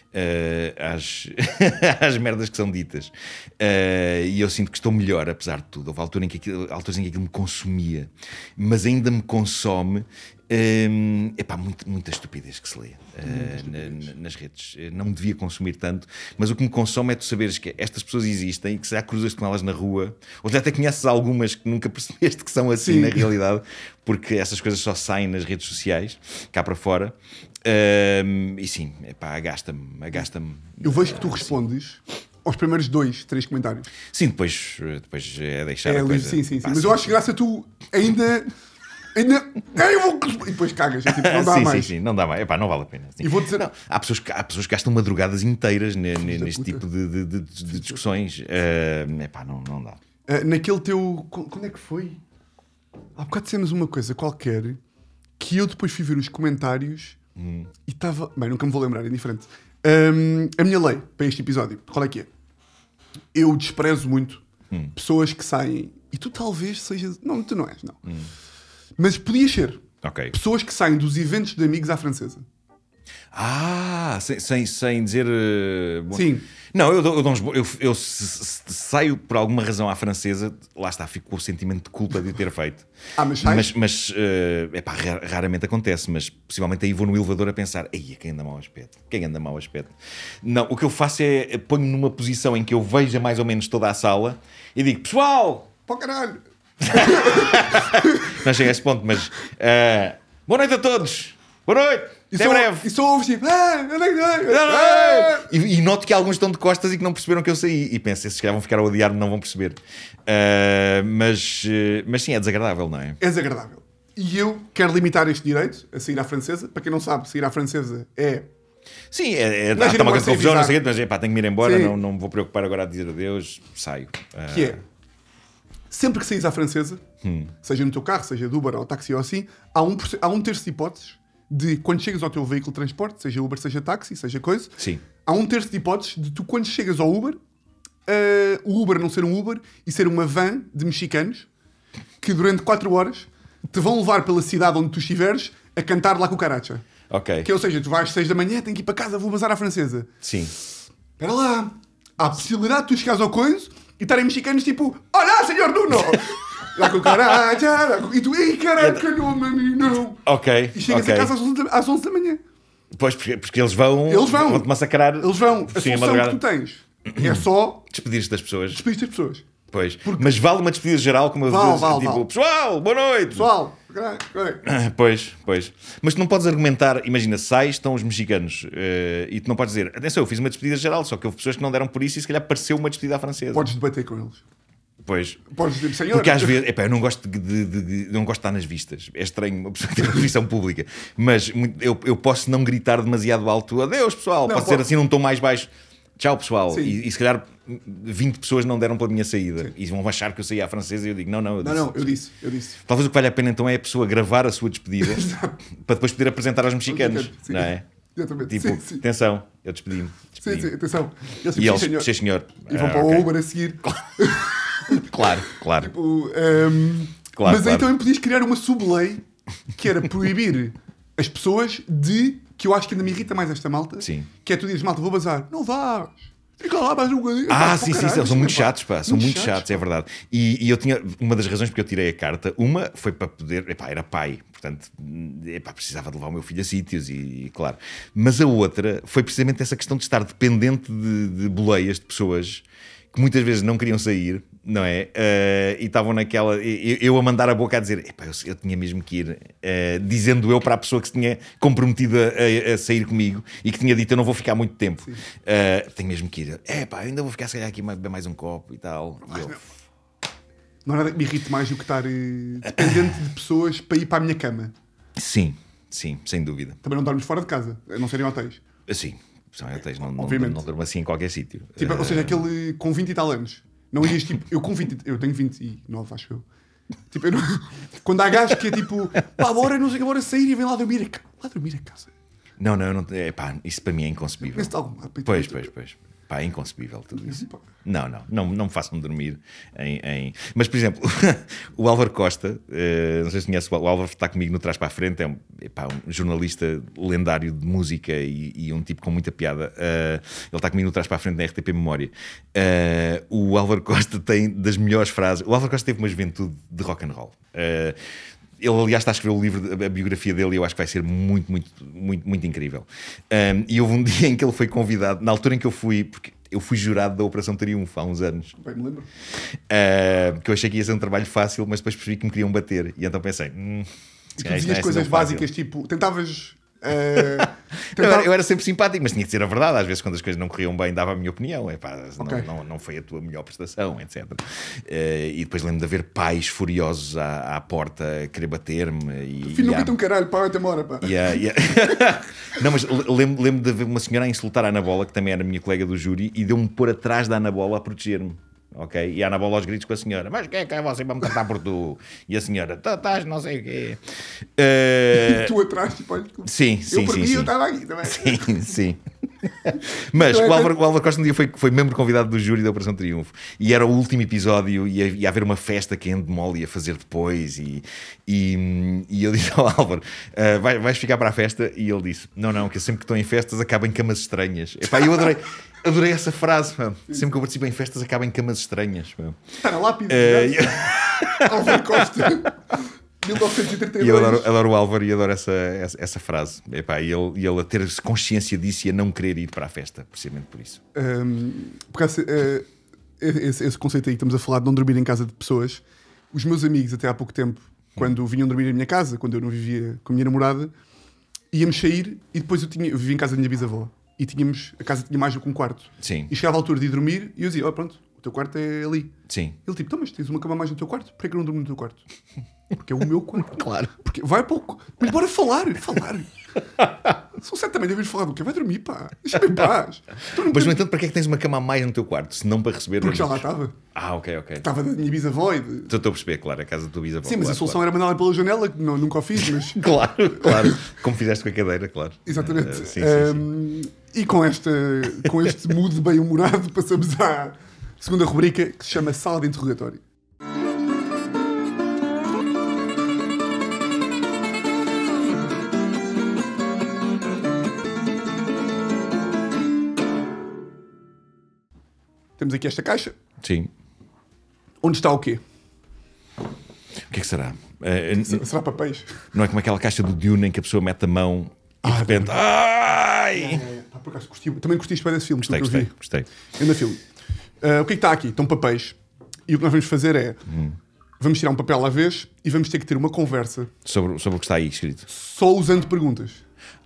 Uh, às, às merdas que são ditas. Uh, e eu sinto que estou melhor, apesar de tudo. Houve alturas em que alturas em que aquilo me consumia, mas ainda me consome é epá, muito, muita estupidez que se lê uh, nas redes. Eu eh, não devia consumir tanto, mas o que me consome é tu saberes que estas pessoas existem e que se há cruzas com elas na rua, ou já até conheces algumas que nunca percebeste que são assim Sim. na realidade, porque essas coisas só saem nas redes sociais, cá para fora. Ehm, e sim, epá, agasta-me, agasta-me. Eu vejo que tu assim. respondes aos primeiros dois, três comentários. Sim, depois, eh, depois é deixar é, a coisa. Sim, sim, sim. Mas eu acho graça tu ainda Ainda... vou... E depois cagas. É tipo, não dá sim, mais. Sim, sim, não dá mais. Epá, não vale a pena. Sim. E vou dizer... Não, há, pessoas que, há pessoas que gastam madrugadas inteiras ne, ne, neste puta. tipo de, de, de, de discussões. Uh, epá, não, não dá. Uh, naquele teu... Quando é que foi? Há bocado dissemos uma coisa qualquer que eu depois fui ver os comentários hum. e estava... Bem, nunca me vou lembrar, é diferente. Um, a minha lei para este episódio, qual é que é? Eu desprezo muito hum. pessoas que saem... E tu talvez sejas... Não, tu não és, não. Hum mas podia ser. Ok. Pessoas que saem dos eventos de amigos à francesa. Ah, sem, sem, sem dizer. Uh, Sim. Não, eu, dou, eu, uns, eu, eu saio por alguma razão à francesa, lá está, fico com o sentimento de culpa de ter feito. ah, mas sai? Mas, mas uh, epá, raramente acontece, mas possivelmente aí vou no elevador a pensar: aí quem anda mau aspecto? Quem anda mau aspecto? Não, o que eu faço é eh, ponho numa posição em que eu veja mais ou menos toda a sala e digo: pessoal, para caralho! não chega a esse ponto, mas. Uh, boa noite a todos! Boa noite! E Até só, breve! E só ouves tipo. Ah, e, e noto que alguns estão de costas e que não perceberam que eu saí. E pensem, esses que vão ficar a odiar-me, não vão perceber. Uh, mas, uh, mas sim, é desagradável, não é? É desagradável. E eu quero limitar este direito a sair à francesa. Para quem não sabe, sair à francesa é Sim, é, é, há uma grande confusão, não sei mas é, pá, tenho que me ir embora, não, não me vou preocupar agora a dizer adeus, saio. Que é, sempre que saís à francesa, hum. seja no teu carro, seja do Uber ou táxi ou assim, há um, há um terço de hipóteses de quando chegas ao teu veículo de transporte, seja Uber, seja táxi, seja coisa, Sim. há um terço de hipóteses de tu, quando chegas ao Uber, uh, o Uber não ser um Uber e ser uma van de mexicanos que durante 4 horas te vão levar pela cidade onde tu estiveres a cantar lá com o caracha. Ok. Que é, ou seja, tu vais 6 da manhã, tenho que ir para casa, vou bazar à francesa. Sim. Espera lá, há a possibilidade de tu chegares ao coiso e estarem mexicanos tipo: Olá, senhor Nuno! La cucaracha, la... e tu, ei caralho, calhou-me a não! Ok. E chegas okay. a casa às 11, da, manhã. Pois, porque, porque eles vão. Eles vão. Vão-te massacrar. Eles vão. Sim, solução a que tu tens é só. Despedir-te das pessoas. Despedir-te das pessoas. Pois. Porque... Mas vale uma despedida geral, como eu vale, vale, tipo: vale. Pessoal, boa noite! Pessoal! Pois, pois. Mas tu não podes argumentar, imagina, sai, estão os mexicanos uh, e tu não podes dizer, atenção, eu fiz uma despedida geral, só que houve pessoas que não deram por isso e se calhar pareceu uma despedida à francesa. Podes debater com eles. Pois. Podes dizer, senhor. Porque às vezes, epá, eu não gosto de, de, de, de, não gosto de estar nas vistas. É estranho uma pessoa que tem uma visão pública. Mas eu, eu posso não gritar demasiado alto, adeus pessoal, não, pode... ser assim num tom mais baixo, tchau pessoal, e, e se calhar 20 pessoas não deram pela minha saída Sim. e vão achar que eu saí à francesa e eu digo não, não, eu disse, não, não, eu disse, eu disse. Talvez o que vale a pena então é a pessoa gravar a sua despedida para depois poder apresentar aos mexicanos, Sim. não é? Exatamente. Tipo, sim, atenção, eu despedi-me. Despedi sim, sim, atenção. Eu e eles, senhor. senhor. E vão ah, para o Uber a seguir. claro, claro. Tipo, um, ehm, claro mas claro. aí então também podias criar uma sublei que era proibir as pessoas de. que eu acho que ainda me irrita mais esta malta. Sim. Que é tu dizes, malta, vou bazar. Não vá Fica lá mais um bocadinho. Ah, sim, sim, caralho, são muito pá. chatos, pá. São muito, muito chatos, chatos é verdade. E, e, eu tinha uma das razões porque eu tirei a carta, uma foi para poder, epá, era pai, portanto, epá, precisava de levar o meu filho a sítios e, e claro. Mas a outra foi precisamente essa questão de estar dependente de, de boleias de pessoas que muitas vezes não queriam sair não é? Uh, e estavam naquela. Eu, eu, a mandar a boca a dizer: eu, eu, tinha mesmo que ir. Uh, dizendo eu para a pessoa que se tinha comprometido a, a, sair comigo e que tinha dito: Eu não vou ficar muito tempo. Uh, tenho mesmo que ir. É pá, ainda vou ficar, se calhar, aqui mais, mais um copo e tal. E eu... Não há nada que me irrite mais do que estar dependente de pessoas para ir para a minha cama. Sim, sim, sem dúvida. Também não dormes fora de casa, a não seriam hotéis. Sim, são hotéis, não, Obviamente. não, não, assim em qualquer sítio. Tipo, ou seja, aquele com 20 e tal anos não irias tipo. Eu com 20. Eu tenho 29, acho eu. Tipo, eu não, quando há gajo que é tipo, pá, bora, não sei, bora sair e vem lá dormir a, lá dormir a casa. Não, não, não, é, pá, isso para mim é inconcebível. pois, pois, tipo, pois, pois. Pá, é inconcebível tudo isso. Não, não, não, não me façam dormir em. em... Mas, por exemplo, o Álvaro Costa, uh, não sei se conhece, o Álvaro está comigo no Trás para a Frente, é um, epá, um jornalista lendário de música e, e um tipo com muita piada. Uh, ele está comigo no Trás para a Frente na RTP Memória. Uh, o Álvaro Costa tem das melhores frases. O Álvaro Costa teve uma juventude de rock and roll. Uh, ele, aliás, está a escrever o livro, a biografia dele, e eu acho que vai ser muito, muito, muito, muito incrível. Um, e houve um dia em que ele foi convidado, na altura em que eu fui, porque eu fui jurado da Operação Triunfo há uns anos. Bem, me lembro. Uh, que eu achei que ia ser um trabalho fácil, mas depois percebi que me queriam bater. E então pensei. Hum, e tu dizias coisas básicas, tipo, tentavas Uh, eu, era sempre simpático, mas tinha que dizer a verdade. Às vezes, quando as coisas não corriam bem, dava a minha opinião. Epá, é okay. não, não, não, foi a tua melhor prestação, etc. Uh, eh, e depois lembro de haver pais furiosos à, à porta a querer bater-me. E, Filho, nunca um caralho, pá, até mora, pá. Yeah, yeah. não, mas lembro, lembro de haver uma senhora a insultar a Ana Bola, que também era minha colega do júri, e deu-me por atrás da Ana Bola a proteger-me ok? E anda a bola aos gritos com a senhora, mas quem é que é você para me cantar por tu? E a senhora, tá, estás não sei o quê. Uh... E eh, tu atrás, pode... Sim, sim, eu, sim. sim. Eu estava aqui também. Sim, sim. Mas é o Álvaro, o Álvaro Costa um dia foi, foi membro convidado do júri da Operação Triunfo e era o último episódio, e ia haver uma festa que a Endemol ia fazer depois e, e, e eu disse ao Álvaro uh, vais ficar para a festa? E ele disse não, não, que sempre que estou em festas acabo em camas estranhas. Epá, eu adorei, adorei essa frase mano. sempre que eu participo em festas acabo em camas estranhas mano. está na lápide uh, Álvaro Costa 1935. E eu adoro, adoro, o Álvaro e adoro essa, essa, essa frase. e ele, e ele a ter consciência disso e a não querer ir para a festa, precisamente por isso. Um, eh, eh, esse, esse, conceito aí que estamos a falar de não dormir em casa de pessoas, os meus amigos até há pouco tempo, quando hum. vinham dormir na minha casa, quando eu não vivia com a minha namorada, íamos sair e depois eu, tinha, eu vivia em casa da minha bisavó. E tínhamos, a casa tinha mais do que um quarto. Sim. E chegava a altura de ir dormir e eu dizia: oh, pronto, teu quarto é ali. Sim. Ele tipo, tá, mas tens uma cama mais no teu quarto? Para que eu não dormo no teu quarto? Porque é o meu quarto. claro. Porque vai pouco. Mas bora falar, falar. São sete da manhã, falar do quê? Vai dormir, pá. Deixa-me em paz. Mas, no entanto, para que é que tens uma cama a mais no teu quarto? Se não para receber... Porque já lá estava. Ah, ok, ok. Estava na minha bisavó e... De... Estou a perceber, claro, a casa da tua bisavó. Sim, mas claro, a solução claro. era mandá-la pela janela, que não, nunca o fiz, mas... claro, claro. Como fizeste com a cadeira, claro. Exatamente. Uh, sim, sim, um, sim, E com, esta, com este mood bem-humorado passamos à segunda rubrica que se chama Sala de Interrogatório. Temos aqui esta caixa. Sim. Onde está o quê? O que é que será? É, será papéis? Não é como aquela caixa do Dune em que a pessoa mete a mão e ah, de repente. Ai! Ah, é, pá, é, é. por acaso, curti, também gostei de bem esse filme. Gostei, gostei, gostei. Grande filme. Eh, o que é que está aqui? Estão papéis. E o que nós vamos fazer é. Hum. Vamos tirar um papel à vez e vamos ter que ter uma conversa. Sobre, sobre o que está aí escrito. Só usando perguntas.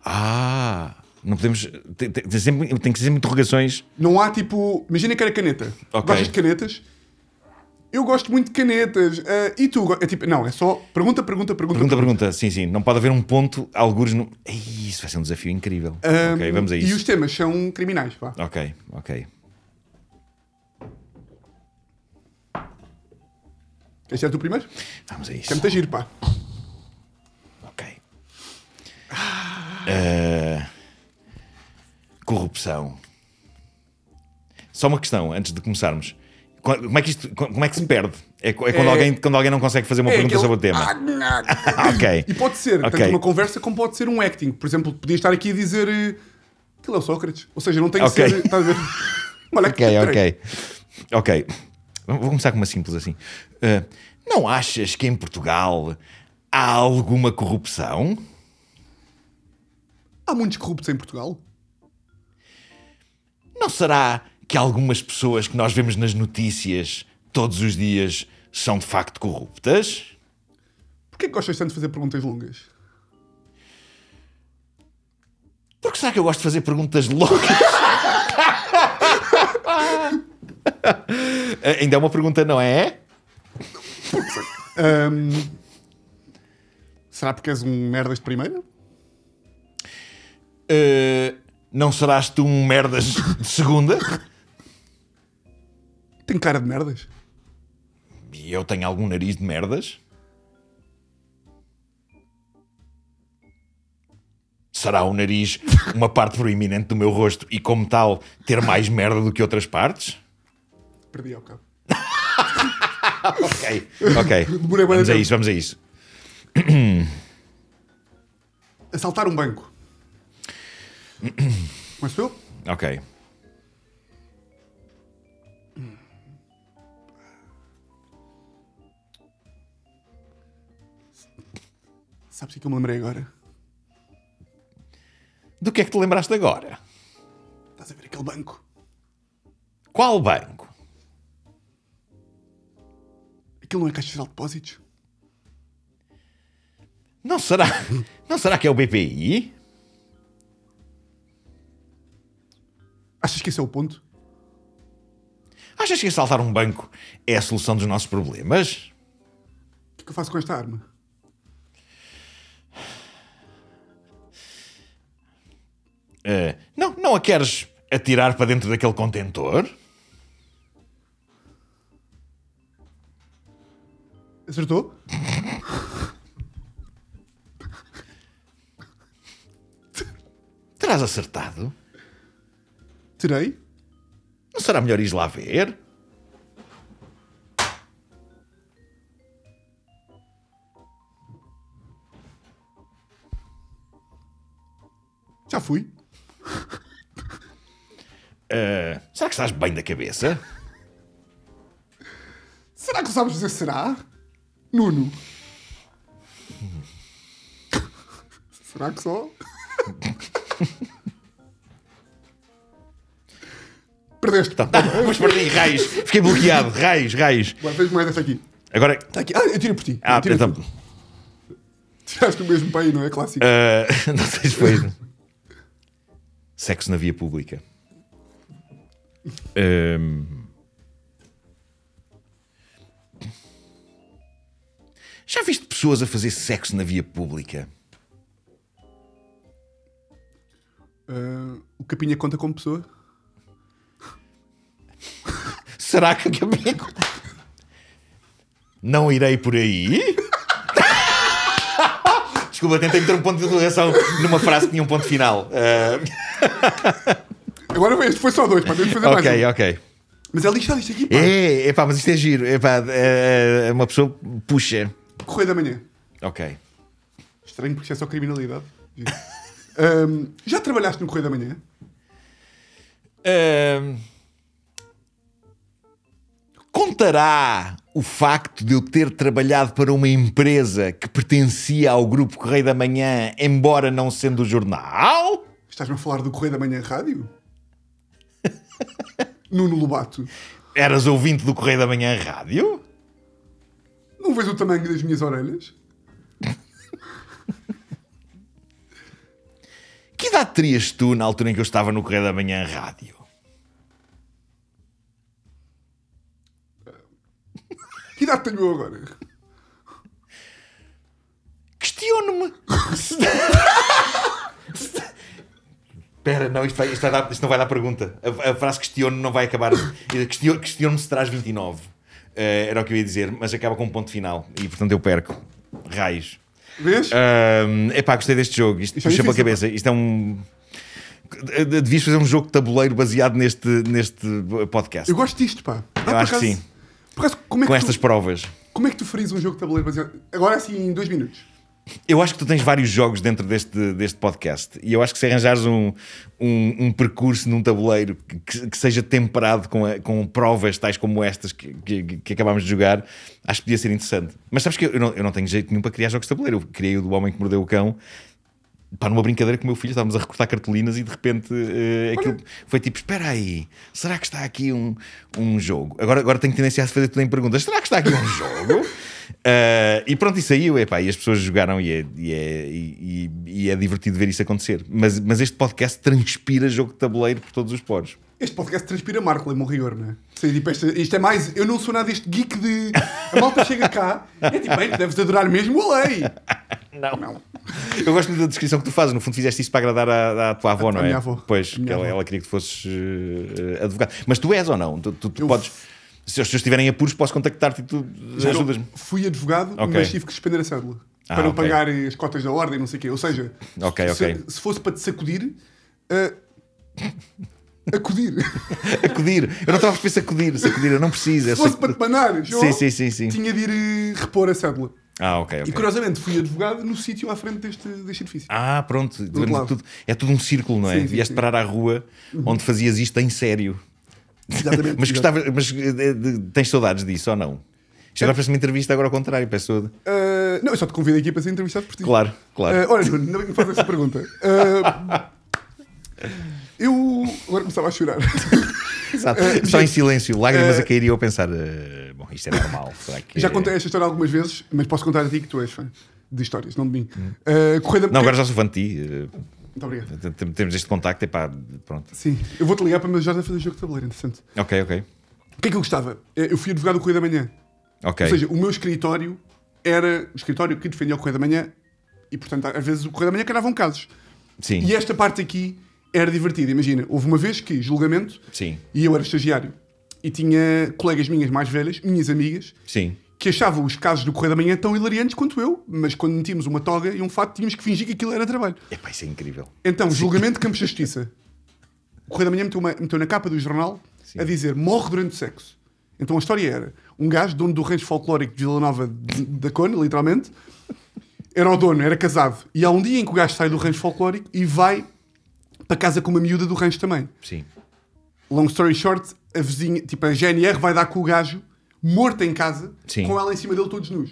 Ah! Não podemos. Tem, tem, tem, sempre, tem que ser interrogações. Não há tipo. Imagina que era caneta. Okay. Gostas de canetas? Eu gosto muito de canetas. Uh, e tu? É tipo, não, é só pergunta, pergunta, pergunta. Pergunta, pergunta. pergunta. Sim, sim. Não pode haver um ponto, algures no. Ei, isso vai ser um desafio incrível. Um, ok, vamos a isso. E os temas são criminais, pá. Ok, ok. Este é tu primeiro? Vamos a isso. Quero-me é agir, pá. Ok. Ah. Uh, corrupção. Só uma questão antes de começarmos. Como é que, isto, como é que se perde? É, é quando, é... Alguém, quando alguém não consegue fazer uma é pergunta aquele... sobre o tema. Ah, ok. E pode ser, okay. tanto uma conversa como pode ser um acting. Por exemplo, podia estar aqui a dizer eh, que é o Sócrates. Ou seja, não tem okay. que ser. a ver? Olha, ok, ok. Ok. Vou começar com uma simples assim. Uh, não achas que em Portugal há alguma corrupção? Há muitos corruptos em Portugal. Não será que algumas pessoas que nós vemos nas notícias todos os dias são de facto corruptas? Porquê que gostas tanto de fazer perguntas longas? Porque será que eu gosto de fazer perguntas longas? É, ainda é uma pergunta, não é? será porque és um merdas de primeira? Uh, não serás tu um merdas de segunda? Tem cara de merdas. E eu tenho algum nariz de merdas? Será o nariz uma parte proeminente do meu rosto e, como tal, ter mais merda do que outras partes? perdi ao cabo. ok, ok. Demorei vamos tempo. a isso, vamos a isso. Assaltar um banco. Começo eu? Ok. Sabes o é que eu me lembrei agora? Do que é que te lembraste agora? Estás a ver aquele banco? Qual banco? Aquilo não é Caixa Geral de Depósitos? Não será? Não será que é o BPI? Achas que esse é o ponto? Achas que assaltar um banco é a solução dos nossos problemas? O que, é eu faço com esta arma? Uh, não, não a queres atirar para dentro daquele contentor? Acertou? Terás acertado? Terei? Não será melhor ir lá ver? Já fui. Uh, será que estás bem da cabeça? Será que sabes dizer será? Nuno. Será que só? Perdeste. Tá, tá, mas perdi, raios. Fiquei bloqueado. Raios, raios. Agora fez mais essa aqui. Agora. Está aqui. Ah, eu tiro por ti. Ah, tiro então. Tiraste o mesmo para aí, não é clássico? Uh, não sei se foi. Sexo na via pública. Um, Já viste pessoas a fazer sexo na via pública? Uh, o Capinha conta como pessoa? Será que o Capinha conta? Não irei por aí? Desculpa, tentei meter um ponto de interrogação numa frase que tinha um ponto final. Uh... Agora este foi só dois, pá, temos fazer okay, mais. Ok, ok. Mas é lixado isto aqui, pá. É, é pá, mas isto é giro. É pá, é, é uma pessoa puxa. Correio da Manhã. Ok. Estranho porque isso é só criminalidade. já trabalhaste no Correio da Manhã? contará o facto de eu ter trabalhado para uma empresa que pertencia ao grupo Correio da Manhã, embora não sendo o jornal? Estás-me a falar do Correio da Manhã Rádio? Nuno Lobato. Eras ouvinte do Correio da Manhã Rádio? Não vês o tamanho das minhas orelhas? que idade terias tu na altura em que eu estava no Correio da Manhã Rádio? Que idade tenho eu agora? Questiono-me. Espera, não, isto, vai, isto, vai dar, isto, não vai dar pergunta. A, a frase questiono não vai acabar. Questiono-me se traz 29. Eh, era o que eu ia dizer, mas acaba com um ponto final e portanto eu perco. Raios. Vês? Uh, epá, gostei deste jogo. Isto, Isto é puxa pela cabeça. Isto é um. Eh, eh, devias fazer um jogo de tabuleiro baseado neste, neste podcast. Eu gosto disto, pá. Ah, eu acho que sim. Acaso, é com que estas tu, provas. Como é que tu farias um jogo de tabuleiro baseado. Agora assim, em dois minutos. Eu acho que tu tens vários jogos dentro deste, deste podcast e eu acho que se arranjares um, um, um percurso num tabuleiro que, que seja temperado com, a, com provas tais como estas que, que, que, acabámos de jogar, acho que podia ser interessante. Mas sabes que eu não, eu não tenho jeito nenhum para criar jogos de tabuleiro. Eu criei o do Homem que Mordeu o Cão para numa brincadeira com o meu filho, estávamos a recortar cartolinas e de repente uh, aquilo foi tipo: espera aí, será que está aqui um, um jogo? Agora, agora tenho tendência a fazer tudo em perguntas: será que está aqui um jogo? Uh, e pronto, e saiu, epá, e as pessoas jogaram e é, e é, e, e é divertido ver isso acontecer. Mas, mas este podcast transpira jogo de tabuleiro por todos os poros. Este podcast transpira Marco e Rigor, não é? tipo, isto, isto, é mais. Eu não sou nada este geek de. A malta chega cá é tipo, deves adorar mesmo o lei. Não. não. Eu gosto muito da descrição que tu fazes. No fundo, fizeste isso para agradar à, à tua avó, a, não a é? Minha avó. Pois, minha ela, avó. ela, queria que tu fosses uh, advogado. Mas tu és ou não? Tu, tu, tu podes. F se os estiverem apuros, posso contactar-te e tu ajudas-me. Fui advogado, okay. mas tive que suspender a cédula ah, para não okay. pagar as cotas da ordem, não sei o quê. Ou seja, okay, se, se, fosse para te sacudir. Uh... Acudir. acudir. Eu não estava a pensar acudir. Sacudir, eu não preciso. Se é fosse sacudir. para te banar, sim, sim, sim, sim. tinha de ir eh, repor a cédula. Ah, ok, ok. E curiosamente fui advogado no sítio à frente deste, deste edifício. Ah, pronto. Tudo, é tudo um círculo, não é? Sim, sim Vieste sim. parar à rua uhum. onde fazias isto em sério. Exatamente. mas, gostava, mas eh, tens saudades disso ou não? Já era para uma entrevista agora ao contrário, peço. Uh, não, eu só te convido aqui para ser entrevistado por ti. Claro, claro. Uh, olha, não me faz essa pergunta. Uh, eu agora começava a chorar. Exato. Uh, só em silêncio, lágrimas a cair e eu a pensar: bom, isto é normal. Será que... Já é? contei esta história algumas vezes, mas posso contar a ti que tu és fã de histórias, não de mim. Hum. Uh, Não, agora já sou fã de ti. Muito obrigado. Temos este contacto, e pá, pronto. Sim, eu vou-te ligar para me ajudar a fazer jogo de tabuleiro, interessante. Ok, ok. O que é que eu gostava? É, eu fui advogado do Correio da Manhã. Ok. Ou seja, o meu escritório era o escritório que defendia o Correio da Manhã e, portanto, às vezes o Correio da Manhã caravam casos. Sim. E esta parte aqui era divertida. Imagina, houve uma vez que julgamento Sim. e eu era estagiário e tinha colegas minhas mais velhas, minhas amigas. Sim que achavam os casos do Correio da Manhã tão hilariantes quanto eu, mas quando metíamos uma toga e um fato, tínhamos que fingir que aquilo era trabalho. pá, isso é incrível. Então, julgamento de Campos de Justiça. O Correio da Manhã meteu, uma, meteu na capa do jornal Sim. a dizer morre durante o sexo. Então a história era: um gajo, dono do rancho folclórico de Vila Nova da Cone, literalmente, era o dono, era casado. E há um dia em que o gajo sai do rancho folclórico e vai para casa com uma miúda do rancho também. Sim. Long story short, a vizinha, tipo a GNR, vai dar com o gajo morta em casa, Sim. com ela em cima dele todos nus.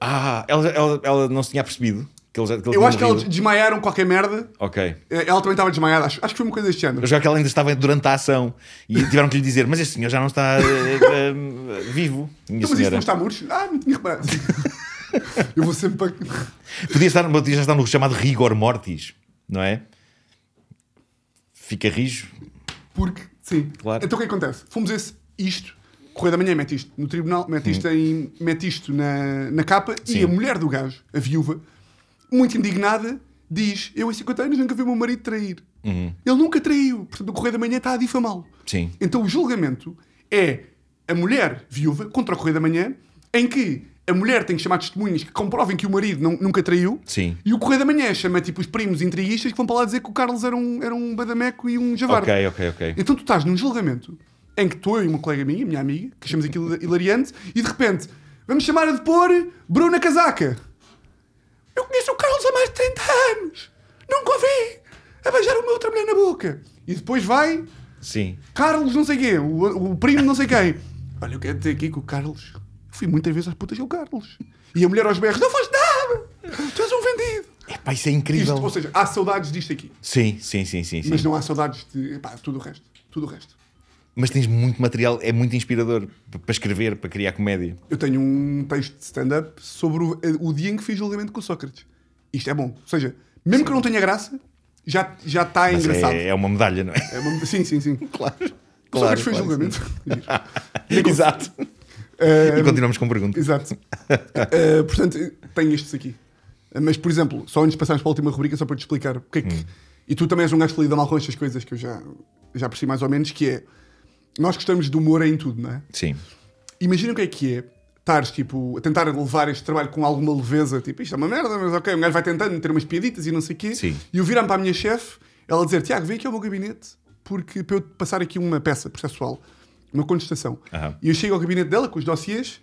Ah, ela, ela, ela não se tinha percebido. Que ele, que ele eu acho morrido. que eles desmaiaram qualquer merda. Ok. Eh, ela também estava desmaiada, acho, acho que foi uma coisa deste ano Eu já que ela ainda estava durante a ação e tiveram que lhe dizer: Mas este senhor já não está uh, uh, vivo. Minha então, mas isto não está murcho? Ah, não tinha reparado. eu vou sempre para. Podia estar, podia estar no chamado rigor mortis, não é? Fica rijo. Porque, sim. Claro. Então o que é acontece? Fomos esse, isto Correio da Manhã mete isto no tribunal, mete isto, em, mete isto na, na capa Sim. e a mulher do gajo, a viúva, muito indignada, diz: Eu em 50 anos nunca vi o meu marido trair. Uhum. Ele nunca traiu, portanto o Correio da Manhã está a difamá-lo. Sim. Então o julgamento é a mulher viúva contra o Correio da Manhã, em que a mulher tem que chamar testemunhas que comprovem que o marido não, nunca traiu. Sim. E o Correio da Manhã chama tipo os primos intriguistas que vão para lá dizer que o Carlos era um, era um badameco e um javarde. Ok, ok, ok. Então tu estás num julgamento em que estou eu e uma colega minha, minha amiga, que achamos aquilo hilariante, e de repente vamos chamar a pôr Bruna Casaca. Eu conheço o Carlos há mais de 30 anos, nunca o vi a beijar uma outra mulher na boca. E depois vai Sim. Carlos não sei quem, o, o primo não sei quem. Olha, eu quero dizer aqui que o Carlos, fui muitas vezes às putas com é o Carlos. E a mulher aos berros, não faz nada, tu és um vendido. Epá, isso é incrível. Isto, ou seja, há saudades disto aqui. Sim, sim, sim, sim. sim. Mas não há saudades de epá, tudo o resto. Tudo o resto mas tens muito material, é muito inspirador para escrever, para criar comédia. Eu tenho um texto de stand-up sobre o, eh, o, dia em que fiz julgamento com o Sócrates. Isto é bom. Ou seja, mesmo sim. que eu não tenha graça, já, já está mas é- engraçado. É, é, uma medalha, não é? é uma, sim, sim, sim. claro. claro, Sócrates fez claro, julgamento. exato. Uh, e ehm, continuamos com perguntas. Exato. Uh, portanto, tenho estes aqui. Eh, mas, por exemplo, só antes de passarmos para a última rubrica, só para te explicar porque é que. Hum. E tu também és um gajo de lida mal com estas coisas que eu já, já percebi mais ou menos, que é nós gostamos de humor em tudo, não é? Sim. Imagina o que é que é estares tipo, a tentar levar este trabalho com alguma leveza, tipo, isto é uma merda, mas ok, um gajo vai tentando ter umas piaditas e não sei o quê. Sim. E eu virar-me para a minha chefe, ela dizer: Tiago, vem aqui ao meu gabinete, porque para eu passar aqui uma peça processual, uma contestação. Uhum. E eu chego ao gabinete dela com os dossiês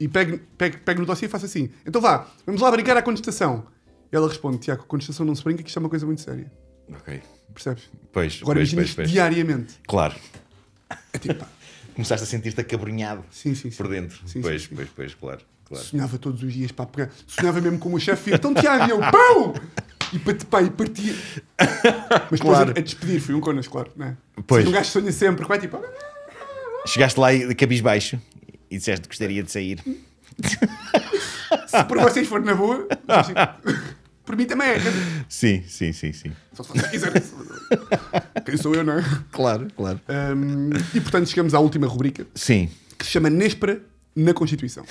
e pego, pego, pego no dossiê e faço assim: então vá, vamos lá brincar à contestação. Ela responde: Tiago, contestação não se brinca, que isto é uma coisa muito séria. Ok. Percebes? Pois, Agora, pois, pois, pois. diariamente. Claro. É tipo. Começaste a sentir-te acabrunhado sim, sim, sim. por dentro. Sim, pois, sim, pois, pois, claro, claro. Sonhava todos os dias, pá, porque sonhava mesmo com o chefe então Tiago, e eu, pão! E, pá, e partia. Mas claro. a, a despedir, fui um conas, claro. Né? Pois. um gajo sonha sempre, vai tipo. Ah, ah, ah, Chegaste lá e cabisbaixo e disseste que gostaria de sair. Se por vocês for na boa. Por mim também Sim, sim, sim, sim. Só se você quiser. Quem sou eu, não é? Claro, claro. Um, e portanto chegamos à última rubrica. Sim. Que se chama Nespra na Constituição.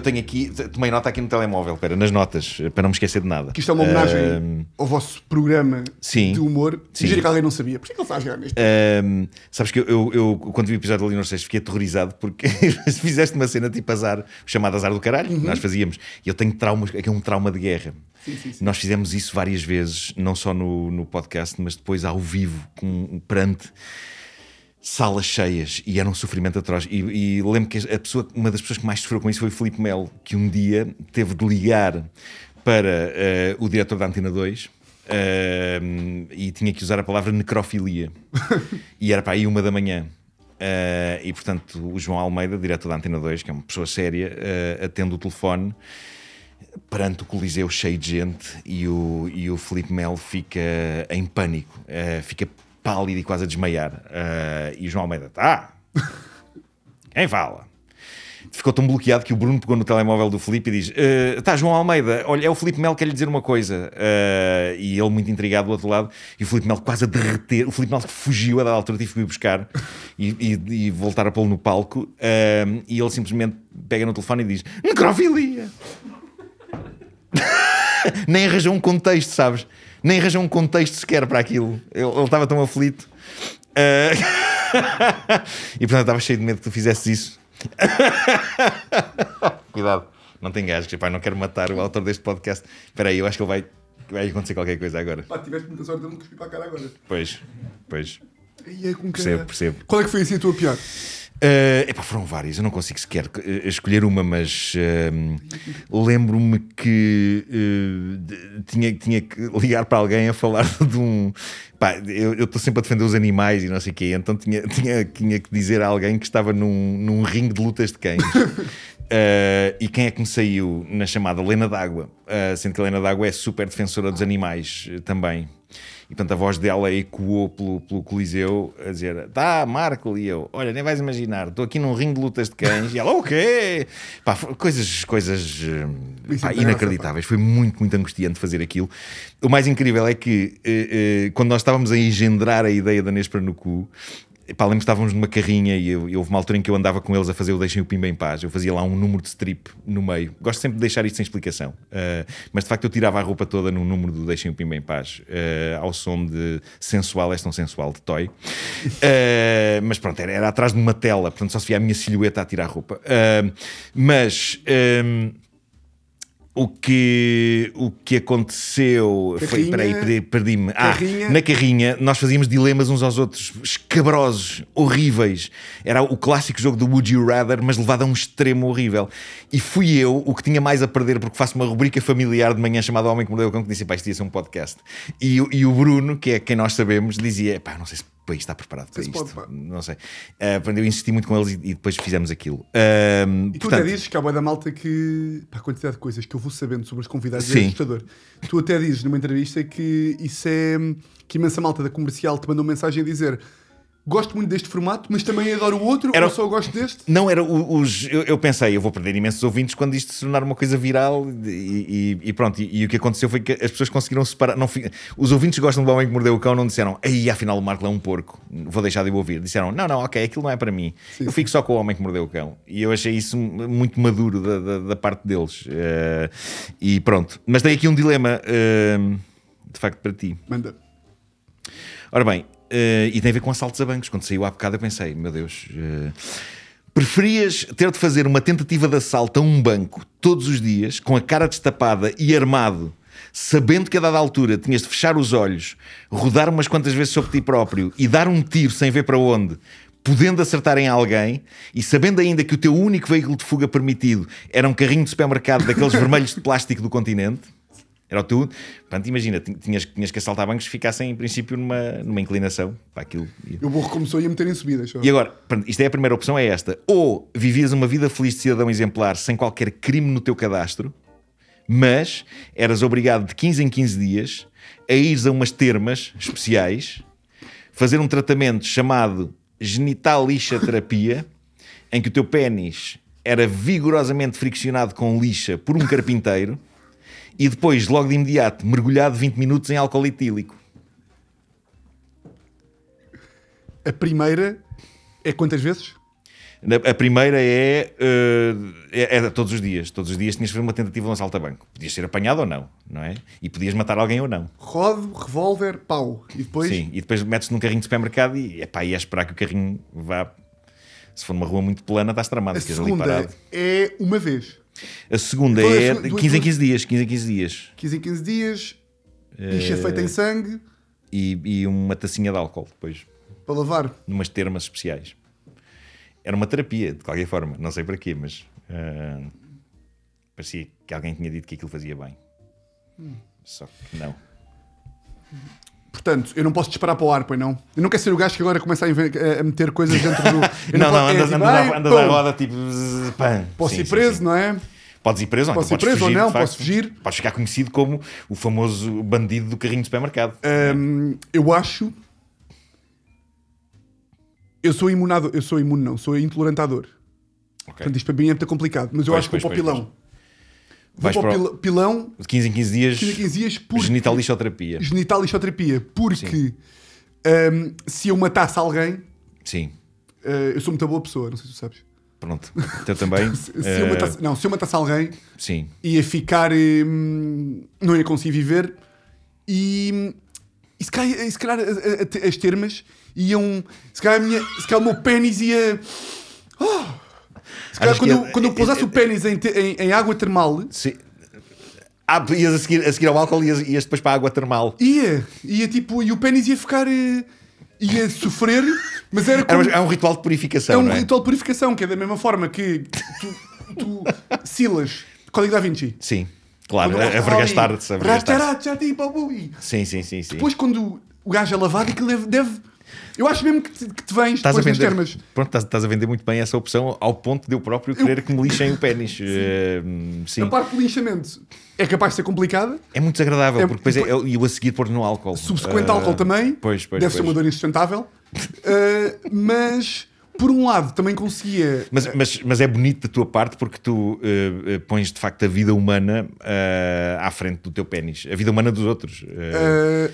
eu tenho aqui, tomei nota aqui no telemóvel, pera, nas notas, para não me esquecer de nada. Que isto é uma homenagem ao vosso programa sim, de humor. Sim. Imagina que alguém não sabia. Por é que ele faz grande isto? sabes que eu, eu, eu, quando vi o episódio ali no 6, fiquei aterrorizado porque fizeste uma cena tipo azar, chamada azar do caralho, uhum. que nós fazíamos. E eu tenho traumas, que é um trauma de guerra. Sim, sim, sim. Nós fizemos isso várias vezes, não só no, no podcast, mas depois ao vivo, com, perante salas cheias e era um sofrimento atroz. E, e, lembro que a pessoa, uma das pessoas que mais sofreu com isso foi o Filipe Melo, que um dia teve de ligar para uh, o diretor da Antena 2 uh, eh, e tinha que usar a palavra necrofilia. e era para aí uma da manhã. Uh, e portanto, o João Almeida, diretor da Antena 2, que é uma pessoa séria, atende o telefone perante o Coliseu cheio de gente e o, e o Filipe Melo fica em pânico, fica pálido e quase a desmaiar. Uh, e o João Almeida, tá? Quem fala? Ficou tão bloqueado que o Bruno pegou no telemóvel do Felipe e diz: uh, Tá, João Almeida, olha, é o Felipe Melo que quer lhe dizer uma coisa. Uh, e ele, muito intrigado do outro lado, e o Felipe Melo quase a derreter. O Felipe Melo fugiu a dada altura, tive que ir buscar e, e, e voltar a pô-lo no palco. Uh, e ele simplesmente pega no telefone e diz: Necrofilia! Nem arranjou um contexto, sabes? nem arranjou um contexto sequer para aquilo. Ele, estava tão aflito. Uh... e portanto estava cheio de medo que tu fizesses isso. Cuidado, não tem gajos, pai, não quero matar o autor deste podcast. Espera aí, eu acho que ele vai, vai acontecer qualquer coisa agora. Pá, tiveste muita sorte de me cuspir para a cara agora. Pois, pois. E é com percebo, percebo. Qual é que foi assim a tua pior? Uh, epá, foram várias, eu não consigo sequer eh, escolher uma, mas uh, lembro-me que uh, tinha, tinha que ligar para alguém a falar de um. Pá, eu estou sempre a defender os animais e não sei o quê, então tinha, tinha, tinha que dizer a alguém que estava num, num ringue de lutas de cães. Uh, e quem é que me saiu na chamada Lena D'Água? Uh, sendo que a Lena D'Água é super defensora dos animais também. E portanto a voz dela ecoou pelo, pelo Coliseu a dizer: Tá, Marco, e eu, olha, nem vais imaginar, estou aqui num ringue de lutas de cães. e ela, o quê? Pá, coisas, coisas hum, pá, inacreditáveis. Foi muito, muito angustiante fazer aquilo. O mais incrível é que eh, eh, quando nós estávamos a engendrar a ideia da Nespera no cu, Pá, lembro que estávamos numa carrinha e, eu, e houve uma altura em que eu andava com eles a fazer o Deixem o Pimba em Paz. Eu fazia lá um número de strip no meio. Gosto sempre de deixar isto sem explicação. Uh, mas de facto eu tirava a roupa toda no número do Deixem o Pimba em Paz, uh, ao som de sensual, és tão sensual, de toy. Uh, mas pronto, era, era, atrás de uma tela, portanto só se via a minha silhueta a tirar a roupa. mas. O que, o que aconteceu carrinha, foi. Peraí, perdi-me. Ah, na carrinha nós fazíamos dilemas uns aos outros, escabrosos, horríveis. Era o clássico jogo do Would You Rather, mas levado a um extremo horrível. E fui eu o que tinha mais a perder, porque faço uma rubrica familiar de manhã chamada Homem que Mordeu o Cão, que disse: pá, isto ia ser um podcast. E, e o Bruno, que é quem nós sabemos, dizia: pá, não sei se país está preparado para isto. Pode, não sei. Uh, eu insisti muito com eles e, e depois fizemos aquilo. Uh, e tu portanto, até dizes que há boa da malta que. Para a quantidade de coisas que eu vou sabendo sobre os convidados é sim. é assustador. Tu até dizes numa entrevista que isso é. que imensa malta da comercial te mandou mensagem a dizer gosto muito deste formato, mas também adoro o outro, era... ou só gosto deste? Não, era os. Eu, eu, pensei, eu vou perder imensos ouvintes quando isto se tornar uma coisa viral e, e, e pronto. E, e, o que aconteceu foi que as pessoas conseguiram separar. Não, os ouvintes que gostam do Homem que Mordeu o Cão não disseram, aí afinal o Marco é um porco, vou deixar de ouvir. Disseram, não, não, ok, aquilo não é para mim. Sim, eu fico sim. só com o Homem que Mordeu o Cão. E eu achei isso muito maduro da, da, da parte deles. Uh, e pronto. Mas tem aqui um dilema, uh, de facto, para ti. Manda. Ora bem, Uh, e tem a ver com assaltos a bancos. Quando saiu há bocado, eu pensei, meu Deus. Uh, preferias ter de fazer uma tentativa de assalto a um banco todos os dias, com a cara destapada e armado, sabendo que a dada altura tinhas de fechar os olhos, rodar umas quantas vezes sobre ti próprio e dar um tiro sem ver para onde, podendo acertar em alguém e sabendo ainda que o teu único veículo de fuga permitido era um carrinho de supermercado daqueles vermelhos de plástico do continente? Era o teu. Portanto, imagina, tinhas, tinhas que assaltar bancos que ficassem, em princípio, numa, numa inclinação para aquilo. E o burro começou a meter em subida. Só. E agora, isto é a primeira opção: é esta. Ou vivias uma vida feliz de cidadão exemplar sem qualquer crime no teu cadastro, mas eras obrigado de 15 em 15 dias a ires a umas termas especiais, fazer um tratamento chamado genital lixa terapia, em que o teu pênis era vigorosamente friccionado com lixa por um carpinteiro e depois, logo de imediato, mergulhado 20 minutos em álcool etílico. A primeira é quantas vezes? A primeira é, uh, é, é, todos os dias. Todos os dias tinhas de fazer uma tentativa de um assalto a banco. Podias ser apanhado ou não, não é? E podias matar alguém ou não. Rodo, revólver, pau. E depois? Sim, e depois metes num carrinho de supermercado e, é e é esperar que o carrinho vá. Se for numa rua muito plana, estás tramado. A segunda é uma vez. A segunda então, é, é duas, 15 em 15 dias. 15 em 15 dias. 15 em 15 dias. Picha eh, uh, é feita em sangue. E, e, uma tacinha de álcool depois. Para lavar. Numas termas especiais. Era uma terapia, de qualquer forma. Não sei para quê, mas. Uh, parecia que alguém tinha dito que aquilo fazia bem. Hum. Só que não. Portanto, eu não posso disparar para o ar, pois não? Eu não quero ser o gajo que agora começa a, a meter coisas dentro do. Eu não, não, não andas, andas, é assim, andas, andas à roda tipo. Posso sim, ir preso, sim, sim. não é? Podes ir preso, posso não, ir preso fugir, ou não, posso fugir. Podes ficar conhecido como o famoso bandido do carrinho de supermercado. Um, eu acho. Eu sou imunado, eu sou imune, não, sou intolerantador. Okay. Portanto, isto para mim é muito complicado, mas eu pois, acho que pois, vou para o pilão. Pois. Vais para o pilão de 15 em 15 dias, 15 em 15 dias porque, genital lixoterapia. Genital lixoterapia, porque um, se eu matasse alguém, Sim. Uh, eu sou muito boa pessoa, não sei se tu sabes. Pronto, então eu também. se, uh... eu matasse, não, se eu matasse alguém, Sim. ia ficar. Hum, não ia conseguir viver e. E se calhar, se calhar as termas iam. Se calhar, minha, se calhar o meu pênis ia. Oh! Se calhar quando, quando eu pousasse o pênis em, em, em, água termal. Sim. Ah, ias a seguir, a seguir ao álcool e ias, ias, depois para a água termal. Ia, ia tipo, e o pênis ia ficar. ia sofrer, mas era. Como... é um ritual de purificação. É um é? ritual de purificação, que é da mesma forma que tu. tu Silas, Código da Vinci. Sim, claro, a vergastar-se. Sim, sim, sim. Depois, quando o gajo é lavado, aquilo deve, deve eu acho mesmo que te, que te vens estás depois a vender, termas. Pronto, estás, estás, a vender muito bem essa opção ao ponto de eu próprio querer eu... que me lixem o pênis. sim. Uh, sim. A parte de lixamento é capaz de ser complicada. É muito desagradável, é, porque depois é, e o a seguir pôr no álcool. Subsequente uh, álcool eh, também. Pois, pois, deve pois. ser uma dor insustentável. uh, mas por um lado, também conseguia. Mas, mas, mas é bonito da tua parte porque tu uh, pões de facto a vida humana uh, à frente do teu pênis, a vida humana dos outros.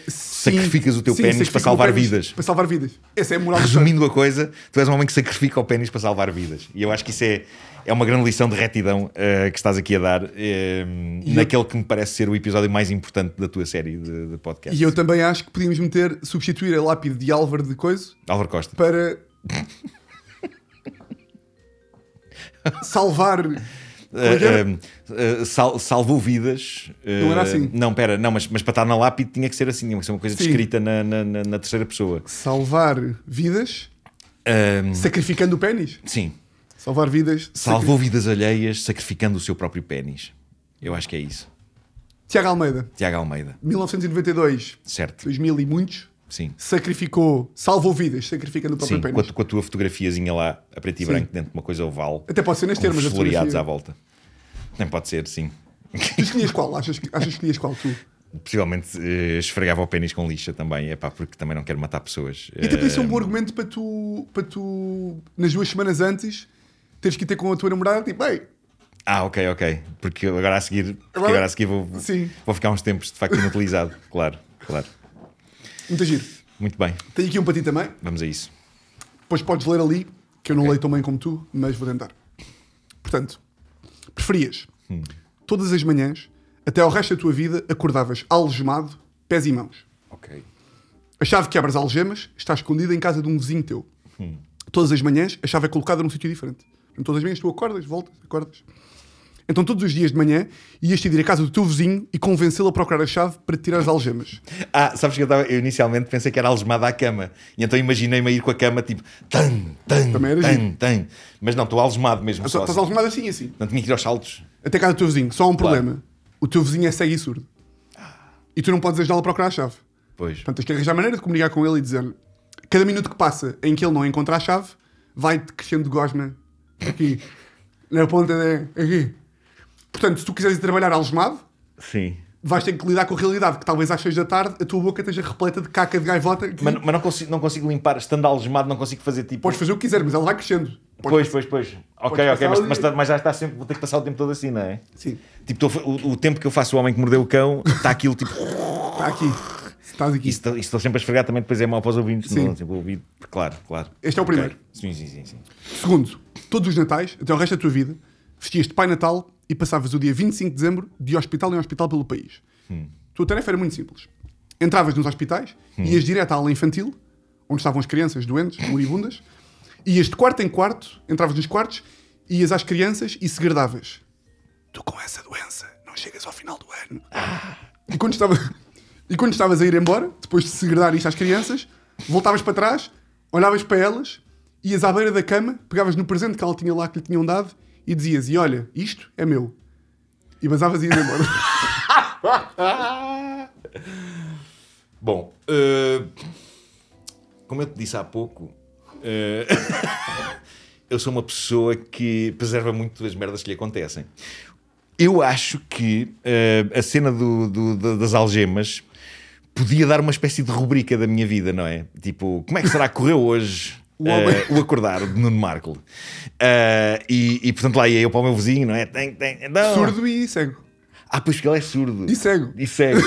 sacrificas o teu pênis para salvar vidas. Para salvar vidas. Essa é a moral Resumindo a coisa, tu és um homem que sacrifica o pênis para salvar vidas. E eu acho que isso é, é uma grande lição de retidão que estás aqui a dar naquele eu... que me parece ser o episódio mais importante da tua série de, de podcast. E eu também acho que podíamos meter, substituir a lápide de Álvaro de Coiso Álvaro Costa. para. salvar. Uh, uh, sal, salvou vidas. não era ah, assim. Não, pera, não, mas, mas para estar na lápide tinha que ser assim, tinha que ser uma coisa descrita na, na, na, na, terceira pessoa. Salvar vidas sacrificando o pênis? Sim. Salvar vidas. Salvou sacri... vidas alheias sacrificando o seu próprio pênis. Eu acho que é isso. Tiago Almeida. Tiago Almeida. 1992. Certo. 2000 e muitos. Sim. sacrificou, salvou vidas, sacrificando o próprio pênis. Com a, com a tua fotografiazinha lá, a preto e Sim. branco, dentro de uma coisa oval. Até pode ser nas termo, mas floreados à volta. Nem pode ser, sim. Tu escolhias qual? Achas, que- achas que escolhias qual tu? Possivelmente eh, esfregava o pênis com lixa também, é pá, porque também não quero matar pessoas. E até Eh, ser um bom argumento para tu, para tu, nas duas semanas antes, teres que ir ter com a tua namorada, tipo, bem, Ah, ok, ok. Porque agora a seguir, Agora- agora a seguir vou, Sim. vou ficar uns tempos de facto inutilizado, claro, claro. Muito giro. Muito bem. Tenho aqui um para ti também. Vamos a isso. Depois podes ler ali, que eu não okay. leio tão bem como tu, mas vou tentar. Portanto, preferias hum. todas as manhãs, até ao resto da tua vida, acordavas algemado, pés e mãos. Ok. A chave que abres algemas está escondida em casa de um vizinho teu. Hum. Todas as manhãs a chave é colocada num sítio diferente. todas as manhãs tu acordas, voltas, acordas. Então todos os dias de manhã ias ir à casa do teu vizinho e convencê-lo a procurar a chave para tirar as algemas. Ah, sabes que eu, tava, eu inicialmente pensei que era algemada à cama. E então imaginei-me a ir com a cama tipo tan, tan, Também era tan, tan. Mas não, estou algemado mesmo. Ah, só, estás assim. algemado assim, assim. Não tinha que ir aos saltos. Até casa do teu vizinho. Só há um claro. problema. O teu vizinho é cego e surdo. Ah. E tu não podes ajudá-lo a procurar a chave. Pois. Portanto, tens que arranjar maneira de comunicar com ele e dizer lhe cada minuto que passa em que ele não encontra a chave, vai te crescendo de gosma aqui, na ponta da. aqui. Portanto, se tu quiseres ir trabalhar algemado, Sim. vais ter que lidar com a realidade que talvez às seis da tarde a tua boca esteja repleta de caca de gaivota. que- Mas, mas não, consigo, não consigo limpar, estando algemado, não consigo fazer tipo. Podes fazer o que quiser, mas ela vai crescendo. Pois, pois, pois. Ok, ok, mas, mas, tá, mas já está sempre. Vou ter que passar o tempo todo assim, não é? Sim, Tipo, tô- o, o tempo que eu faço o homem que mordeu o cão, está aquilo tipo. está aqui. Estás aqui. Isso estou sempre a esfregar também, depois é mau para os ouvintes. Sim. Não, tipo, ouvido, claro, claro. Este é o primeiro. Sim, sim, sim. sim. Segundo, todos os natais, até o resto da tua vida, vestias de Pai Natal e passavas o dia 25 de dezembro de hospital em hospital pelo país. Hum. A tua tarefa era muito simples. Entravas nos hospitais, hum. ias direto à ala infantil, onde estavam as crianças doentes, moribundas, ias de quarto em quarto, entravas nos quartos, ias às crianças e segredavas. Tu com essa doença não chegas ao final do ano. Ah. E, quando estava, e quando estavas a ir embora, depois de segredar isto às crianças, voltavas para trás, olhavas para elas, ias à beira da cama, pegavas no presente que ela tinha lá que lhe tinham dado e dizias, e olha, isto é meu. E basavas e ias embora. Bom, uh, como eu te disse há pouco, uh, eu sou uma pessoa que preserva muito as merdas que lhe acontecem. Eu acho que uh, a cena do, do, das algemas podia dar uma espécie de rubrica da minha vida, não é? Tipo, como é que será que correu hoje? O, uh, o acordar de Nuno Marco. Uh, ah, e, e, portanto lá ia eu para o meu vizinho, não é? Tem, tem, não. Surdo e cego. Ah, pois porque ele é surdo. E cego. E cego.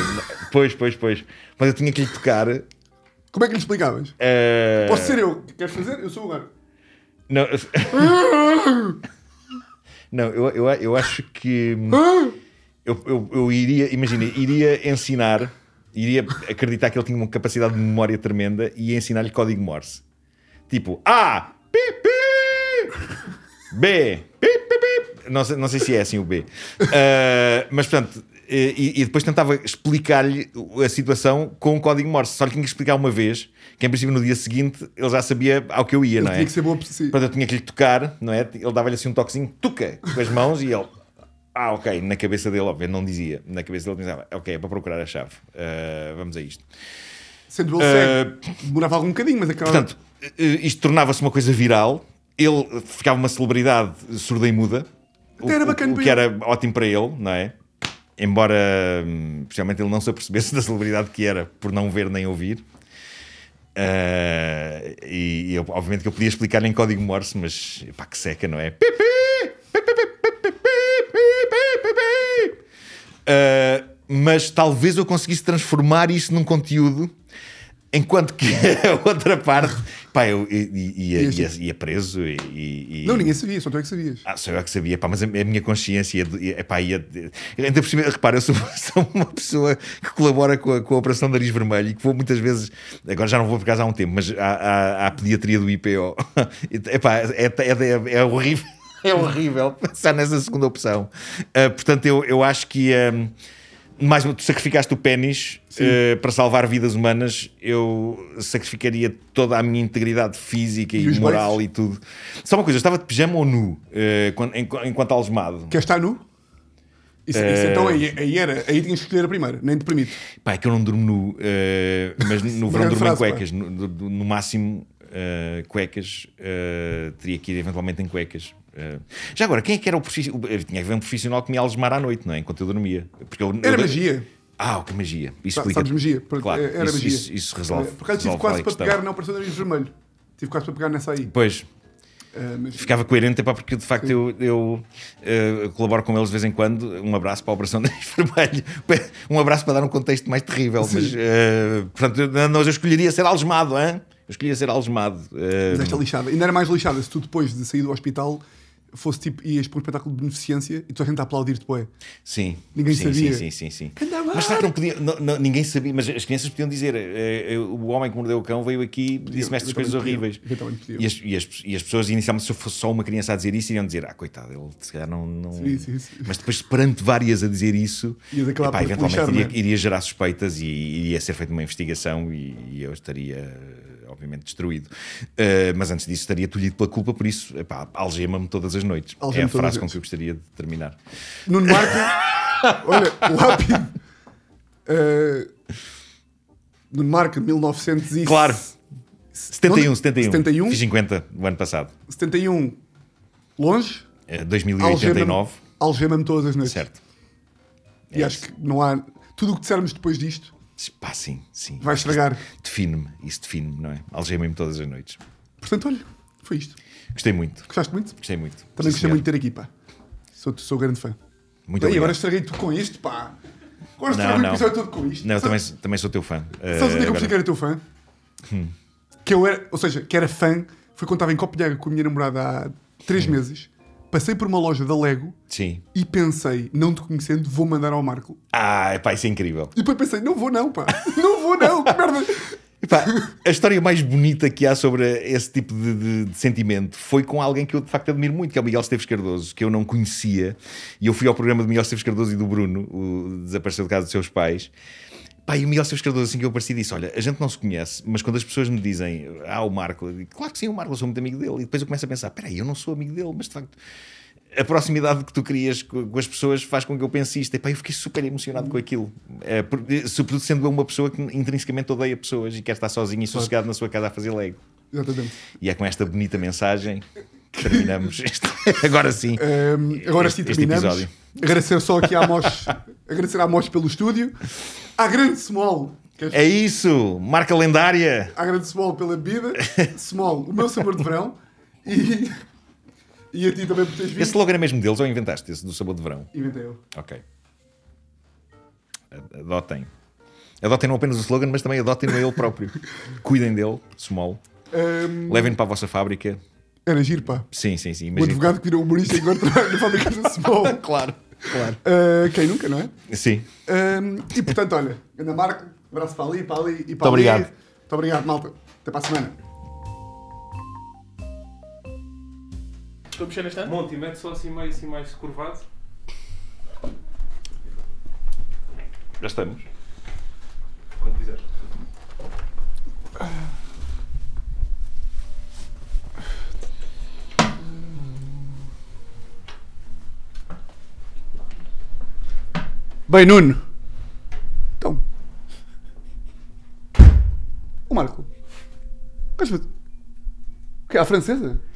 pois, pois, pois. Mas eu tinha que lhe tocar. Como é que lhe explicavas? Uh... Posso ser eu? Queres fazer? Eu sou o garoto. Não. Eu... não, eu, eu, eu acho que. Hum, eu, eu, eu iria, imagina, iria ensinar, iria acreditar que ele tinha uma capacidade de memória tremenda e ia ensinar-lhe código Morse. Tipo, A, pi, pi, B, pi, pi, pi. Não, sei, não sei se é assim o B. Uh, mas portanto, e, e, depois tentava explicar-lhe a situação com o código Morse. Só lhe tinha que explicar uma vez, que em princípio no dia seguinte ele já sabia ao que eu ia, ele não é? tinha é? que ser bom si. Portanto, eu tinha que lhe tocar, não é? Ele dava-lhe assim um toquezinho, tuca, com as mãos e ele. Ah, ok, na cabeça dele, óbvio, não dizia. Na cabeça dele pensava, ok, é para procurar a chave. Uh, vamos a isto. Sendo ele uh, cego, eh, demorava algum bocadinho, mas aquela... Portanto, isto tornava-se uma coisa viral. Ele ficava uma celebridade surda e muda. Até o, era bacana o, o que era ótimo para ele, não é? Embora, especialmente, ele não se apercebesse da celebridade que era por não ver nem ouvir. Uh, e, e, obviamente que eu podia explicar em código Morse, mas pá, que seca, não é? Uh, mas talvez eu conseguisse transformar isso num conteúdo Enquanto que é. a outra parte, pá, eu ia, ia, ia preso e, e, Não, ninguém sabia, só tu é que sabias. Ah, só eu é que sabia, pá, mas a, a minha consciência, ia, pá, ia. Ainda por cima, repara, eu sou, sou uma pessoa que colabora com a, com a Operação Nariz Vermelho e que vou muitas vezes, agora já não vou por causa há um tempo, mas à, à, à pediatria do IPO. Epá, é, é, é, horrível, é horrível é pensar nessa segunda opção. Uh, portanto, eu, eu acho que. Um, mais tu sacrificaste o pênis uh, para salvar vidas humanas. Eu sacrificaria toda a minha integridade física e, e moral e tudo. Só uma coisa, eu estava de pijama ou nu uh, eh, enquanto, enquanto algemado. Quer estar nu? Isso, isso então aí, eh, aí, era, aí tinhas que escolher a primeira, nem te permite. Pá, é que eu não durmo nu, mas no verão durmo em cuecas, no, no, máximo eh, cuecas, uh, teria que ir eventualmente em cuecas. Uh, já agora, quem é que era o profissional? Tinha que ver um profissional que me algemar à noite, não é? Enquanto eu dormia. Porque eu, era eu... magia. Ah, que magia. Isso explica. Sabes magia? Claro, é, era isso, magia. Isso, isso resolve. É, porque resolve tive quase é para pegar na operação do nariz vermelho. Tive quase para pegar nessa aí. Pois, Uh, mas... Ficava coerente, epá, porque de facto Sim. eu, eu uh, colaboro com eles de vez em quando. Um abraço para a Operação Nariz Vermelho, um abraço para dar um contexto mais terrível. Sim. Mas, uh, portanto, não, eu escolheria ser algemado, hein? mas queria ser algemado. Uh... Eh, mas esta lixada, ainda era mais lixada se tu depois de sair do hospital fosse tipo, ias para um espetáculo de beneficência e tu a gente a aplaudir-te, poé. Sim. Ninguém sim, sabia. Sim, sim, sim. sim. Mas será que não podia. Não, não, ninguém sabia, mas as crianças podiam dizer: uh, uh, o homem que mordeu o cão veio aqui e disse-me estas coisas podiam, horríveis. E as, e, as, e as pessoas inicialmente, se fosse só uma criança a dizer isso, iriam dizer: ah, coitado, ele se calhar não. não... Sim, sim, sim. Mas depois, perante várias a dizer isso, epá, eventualmente iria, é? iria, gerar suspeitas e iria ser feita uma investigação e, e eu estaria obviamente destruído. Uh, mas antes disso estaria tolhido pela culpa, por isso, algema-me todas as noites. Algema é a frase com que eu gostaria de terminar. Nuno Marco, olha, lápide. Uh, Nuno Marco, 1900 Claro. 71, 71, 71. Fiz 50 no ano passado. 71, longe. Uh, eh, 2089. Algema-me todas as noites. Certo. E é acho isso. que não há. Tudo o que dissermos depois disto Pá, sim, sim. Vai estragar. Define-me, isso define-me, não é? Algemei-me todas as noites. Portanto, olha, foi isto. Gostei muito. Gostaste muito? Gostei muito. Também gostei muito de ter aqui, pá. Sou, sou grande fã. Muito E agora estraguei tudo com isto, pá. Agora estraguei o episódio todo com isto. Não, também, também sou teu fã. Sabes onde é que eu eh, que era teu fã? Hum. Que eu era, ou seja, que era fã, foi quando estava em Copenhague com a minha namorada há 3 hum. meses passei por uma loja da Lego Sim. e pensei, não te conhecendo, vou mandar ao Marco. Ah, pá, isso é incrível. E depois pensei, não vou não, pá. Não vou não, que merda. Epá, a história mais bonita que há sobre esse tipo de, de, de, sentimento foi com alguém que eu de facto admiro muito, que é o Miguel Esteves Cardoso, que eu não conhecia. E eu fui ao programa do Miguel Esteves Cardoso e do Bruno, o Desapareceu de Casa dos Seus Pais, Pá, e o Miguel Esteves Cardoso, assim que eu apareci, disse: Olha, a gente não se conhece, mas quando as pessoas me dizem, ah, o Marco, eu digo, claro que sim, o Marco, eu sou muito amigo dele. E depois eu começo a pensar: peraí, eu não sou amigo dele, mas de facto a proximidade que tu crias com as pessoas faz com que eu pense isto. E, pá, eu fiquei super emocionado com aquilo. É, por, eh, sobretudo sendo uma pessoa que intrinsecamente odeia pessoas e quer estar sozinho e sossegado na sua casa a fazer Lego. Exatamente. E é com esta bonita mensagem que terminamos. Este, agora sim. Um, agora este, sim terminamos. Este episódio. Agradecer só aqui à Mos Agradecer à morte pelo estúdio. À grande Small. Que... É, é isso, marca lendária. À grande Small pela bebida. Small, o meu sabor de verão. E, e a ti também por teres vindo. Esse slogan é mesmo deles ou inventaste esse do sabor de verão? Inventei eu. Ok. Adotem. Adotem não apenas o slogan, mas também adotem-no ele próprio. Cuidem dele, Small. Um... Levem-no para a vossa fábrica. Era giro, pá. Sim, sim, sim. Imagina. O advogado que virou humorista agora na fábrica de Small. claro. Claro. Uh, quem nunca, não é? Sim. Uh, e portanto, olha, Ana Marco, abraço para ali, para ali e para Muito ali. obrigado. Muito obrigado, malta. Até para a semana. Estou a mexer neste ano? Monte, mete só assim meio assim mais curvado. Já estamos. Quando quiseres. Bem, Nuno. Então. O Marco. O que é a francesa?